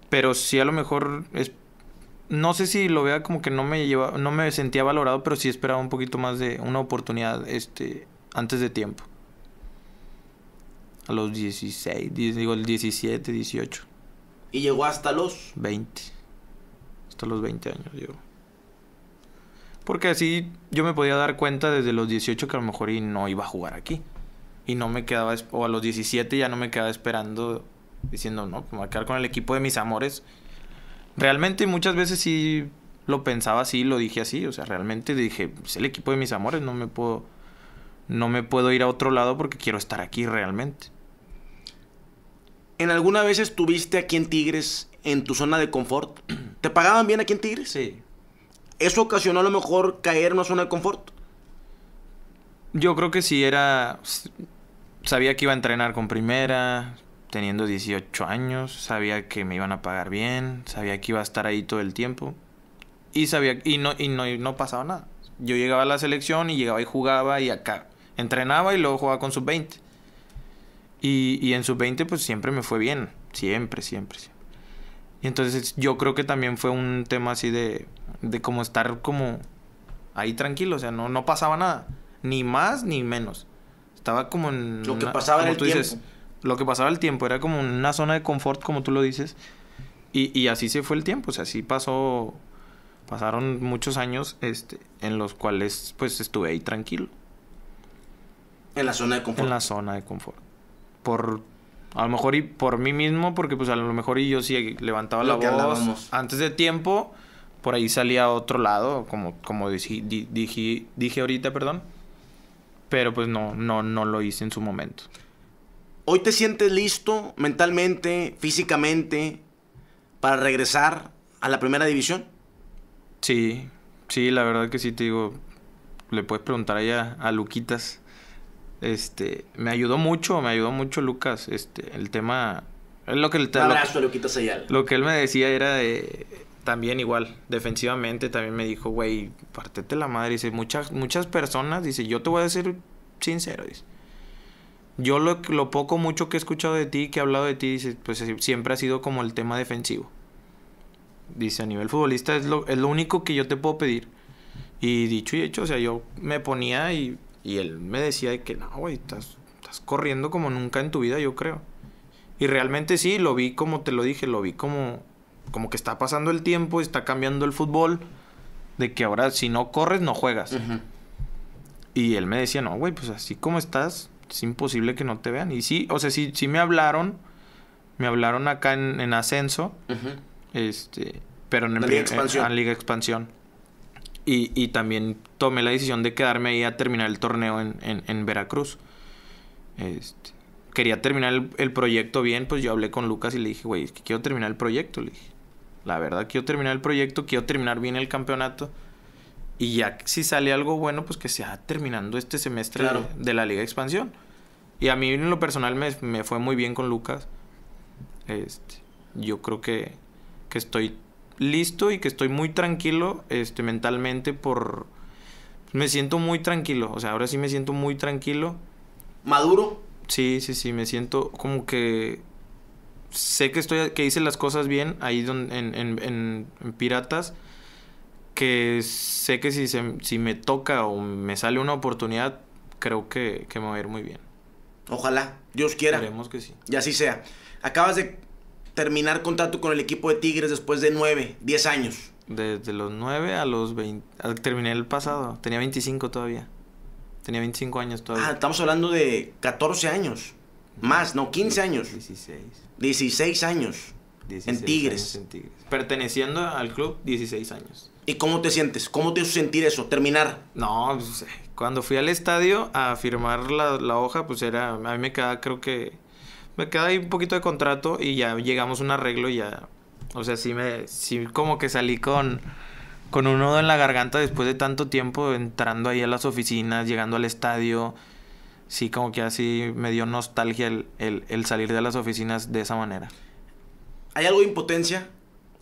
Speaker 2: Pero sí a lo mejor es, no sé si lo vea como que no me lleva, no me sentía valorado, pero sí esperaba un poquito más de una oportunidad este antes de tiempo. A los 16, digo el 17, 18.
Speaker 1: Y llegó hasta los
Speaker 2: 20. Hasta los 20 años yo Porque así yo me podía dar cuenta desde los 18 que a lo mejor y no iba a jugar aquí. Y no me quedaba, o a los 17 ya no me quedaba esperando, diciendo, no, pues me voy a quedar con el equipo de mis amores. Realmente muchas veces sí lo pensaba así, lo dije así. O sea, realmente dije, es el equipo de mis amores, no me puedo, no me puedo ir a otro lado porque quiero estar aquí
Speaker 1: realmente. ¿En alguna vez estuviste aquí en Tigres, en tu zona de confort? ¿Te pagaban bien aquí en Tigres? Sí. ¿Eso ocasionó a lo mejor caer en una zona de confort?
Speaker 2: Yo creo que sí, era... Sabía que iba a entrenar con primera, teniendo 18 años, sabía que me iban a pagar bien, sabía que iba a estar ahí todo el tiempo. Y sabía... Y no, y no, no pasaba nada. Yo llegaba a la selección y llegaba y jugaba y acá. Entrenaba y luego jugaba con sub-20. Y, en sub-20 pues siempre me fue bien, siempre, siempre, siempre. Y entonces yo creo que también fue un tema así de, de como estar como ahí tranquilo, o sea, no, no pasaba nada, ni más ni menos. Estaba como en... Lo que pasaba el tiempo. lo que pasaba el tiempo, era como una zona de confort, como tú lo dices, y, así se fue el tiempo, o sea, así pasó, pasaron muchos años este, en los cuales pues estuve ahí tranquilo. En la zona de confort. En la zona de confort por a lo mejor y por mí mismo, porque pues a lo mejor y yo sí levantaba la voz antes de tiempo, por ahí salía a otro lado, como, como dije, dije, ahorita, perdón. Pero pues no, no, no lo hice en su momento.
Speaker 1: ¿Hoy te sientes listo mentalmente, físicamente, para regresar a la primera división?
Speaker 2: Sí, sí, la verdad que sí te digo, le puedes preguntar ahí a Luquitas este, me ayudó mucho, me ayudó mucho Lucas, este, el tema... Lo que, el, lo, que él me decía era de... También igual, defensivamente también me dijo, güey, partete la madre. Dice, muchas, muchas personas, dice, yo te voy a ser sincero, dice. Yo lo, poco, mucho que he escuchado de ti, que he hablado de ti, dice, pues eh, siempre ha sido como el tema defensivo. Dice, a nivel futbolista es lo, es lo único que yo te puedo pedir. Y dicho y hecho, o sea, yo me ponía y y él me decía de que, no, güey, estás, estás corriendo como nunca en tu vida, yo creo. Y realmente sí, lo vi como te lo dije, lo vi como, como que está pasando el tiempo, está cambiando el fútbol, de que ahora si no corres, no juegas. Y él me decía, no, güey, pues así como estás, es imposible que no te vean. Y sí, o sea, sí, sí me hablaron, me hablaron acá en, ascenso, este, pero en, Liga Expansión. en Liga Expansión. Y, y también tomé la decisión de quedarme ahí a terminar el torneo en, Veracruz. Este, quería terminar el, proyecto bien, pues yo hablé con Lucas y le dije, güey, es que quiero terminar el proyecto. Le dije, la verdad, quiero terminar el proyecto, quiero terminar bien el campeonato. Y ya si sale algo bueno, pues que sea terminando este semestre de, la Liga de Expansión. Y a mí en lo personal me, fue muy bien con Lucas. Este, yo creo que, que estoy listo y que estoy muy tranquilo este, mentalmente por me siento muy tranquilo, o sea, ahora sí me siento muy tranquilo. ¿Maduro? Sí, sí, sí, me siento como que sé que estoy que hice las cosas bien ahí en, en, en, Piratas, que sé que si, si me toca o me sale una oportunidad, creo que, que me va a ir muy bien.
Speaker 1: Ojalá, Dios quiera. Esperemos que sí. Y así sea. Acabas de terminar contrato con el equipo de Tigres después de nueve, diez años.
Speaker 2: Desde los 9 a los 20. Terminé el pasado. Tenía 25 todavía. Tenía 25 años todavía.
Speaker 1: Ah, estamos hablando de 14 años. Más, no, 15 años. 16. 16 años. en, Tigres. Perteneciendo al club, 16 años. ¿Y cómo te sientes? ¿Cómo te hizo sentir eso? Terminar.
Speaker 2: No, pues, eh, cuando fui al estadio a firmar la, la hoja, pues era. A mí me queda, creo que. Me queda ahí un poquito de contrato y ya llegamos a un arreglo y ya o sea, sí me. Sí, como que salí con. Con un nudo en la garganta después de tanto tiempo entrando ahí a las oficinas, llegando al estadio. Sí, como que así me dio nostalgia el, salir de las oficinas de esa manera.
Speaker 1: ¿Hay algo de impotencia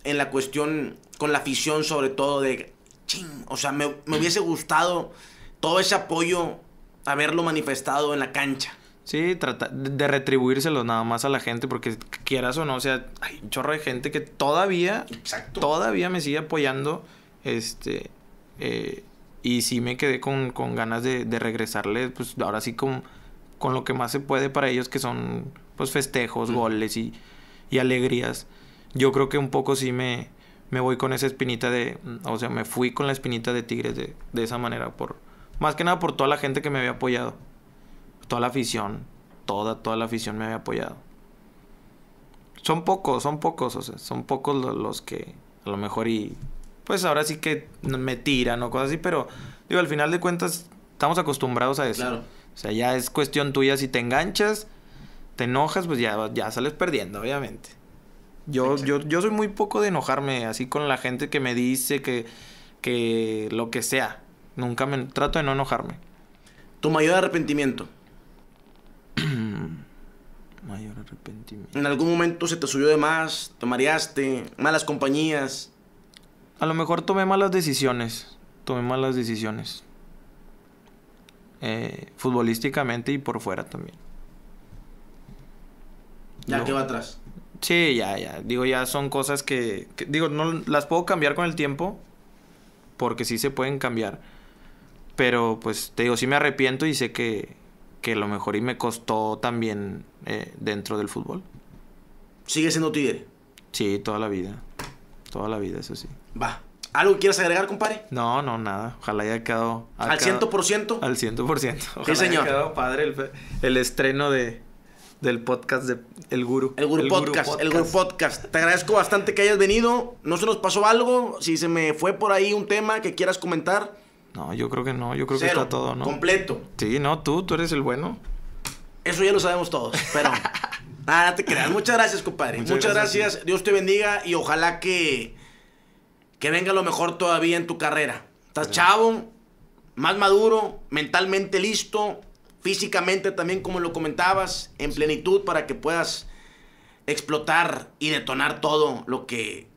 Speaker 1: en la cuestión con la afición, sobre todo de. Ching, o sea, me, me hubiese gustado todo ese apoyo haberlo manifestado en la cancha. Sí, trata
Speaker 2: de retribuírselo nada más a la gente, porque quieras o no, o sea, hay un chorro de gente que todavía, todavía me sigue apoyando, este, eh, y sí me quedé con, con ganas de, de, pues ahora sí con, con lo que más se puede para ellos, que son, pues, festejos, goles y, alegrías. Yo creo que un poco sí me, me voy con esa espinita de, o sea, me fui con la espinita de Tigres de, de esa manera, por, más que nada por toda la gente que me había apoyado toda la afición, toda, toda la afición me había apoyado. Son pocos, son pocos, o sea, son pocos los, que a lo mejor y pues ahora sí que me tiran o cosas así, pero digo, al final de cuentas estamos acostumbrados a eso. Claro. O sea, ya es cuestión tuya si te enganchas, te enojas, pues ya, ya sales perdiendo, obviamente. Yo, yo, yo soy muy poco de enojarme así con la gente que me dice que, que lo que sea. Nunca me trato de no enojarme.
Speaker 1: Tu mayor arrepentimiento. Mayor arrepentimiento. ¿En algún momento se te subió de más? ¿Te mareaste? ¿Malas compañías?
Speaker 2: A lo mejor tomé malas decisiones. Tomé malas decisiones. Eh, futbolísticamente y por fuera también.
Speaker 1: ¿Ya no. va atrás?
Speaker 2: Sí, ya, ya. Digo, ya son cosas que, Digo, no las puedo cambiar con el tiempo. Porque sí se pueden cambiar. Pero pues te digo, sí me arrepiento y sé que, que lo mejor y me costó también eh, dentro del fútbol. ¿Sigue siendo tigre? Sí, toda la vida. Toda la vida, eso sí. Va.
Speaker 1: ¿Algo que agregar, compadre?
Speaker 2: No, no, nada. Ojalá haya quedado... ¿Al 100%? Al 100%. sí, señor. haya quedado padre el, estreno de,
Speaker 1: del podcast de El Guru. El podcast, Guru podcast, El Guru Podcast. Te agradezco bastante que hayas venido. ¿No se nos pasó algo? Si se me fue por ahí un tema que quieras comentar...
Speaker 2: No, yo creo que no, yo creo que está todo, ¿no? Completo. Sí, no, tú, tú eres el bueno.
Speaker 1: Eso ya lo sabemos todos, pero. nada, te creas. Muchas gracias, compadre. Muchas, gracias. Dios te bendiga y ojalá que. Que venga lo mejor todavía en tu carrera. Estás chavo, más maduro, mentalmente listo, físicamente también, como lo comentabas, en plenitud para que puedas explotar y detonar todo lo que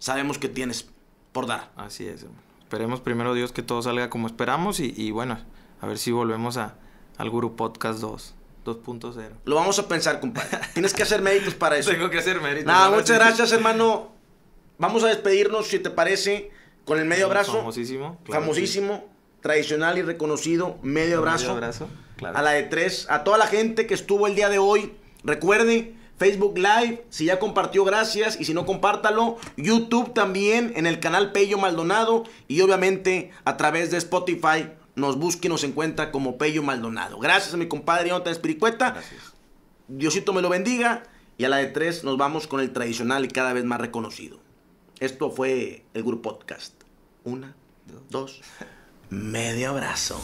Speaker 1: sabemos que tienes por dar. Así es,
Speaker 2: esperemos primero Dios que todo salga como esperamos y, bueno, a ver si volvemos a, al Guru Podcast 2.
Speaker 1: 2.0. Lo vamos a pensar, compadre. Tienes que hacer méritos para eso. Tengo que hacer méritos. Nada, muchas gracias, hermano. Vamos a despedirnos, si te parece, con el medio abrazo.
Speaker 2: Famosísimo. famosísimo,
Speaker 1: tradicional y reconocido medio abrazo. abrazo, A la de tres. A toda la gente que estuvo el día de hoy, recuerde Facebook Live, si ya compartió, gracias. Y si no, compártalo. YouTube también, en el canal Pello Maldonado. Y obviamente a través de Spotify, nos busque y nos encuentra como Pello Maldonado. Gracias a mi compadre Jonathan Espiricueta. Gracias. Diosito me lo bendiga. Y a la de tres nos vamos con el tradicional y cada vez más reconocido. Esto fue el Grupo Podcast. Una, dos, medio abrazo.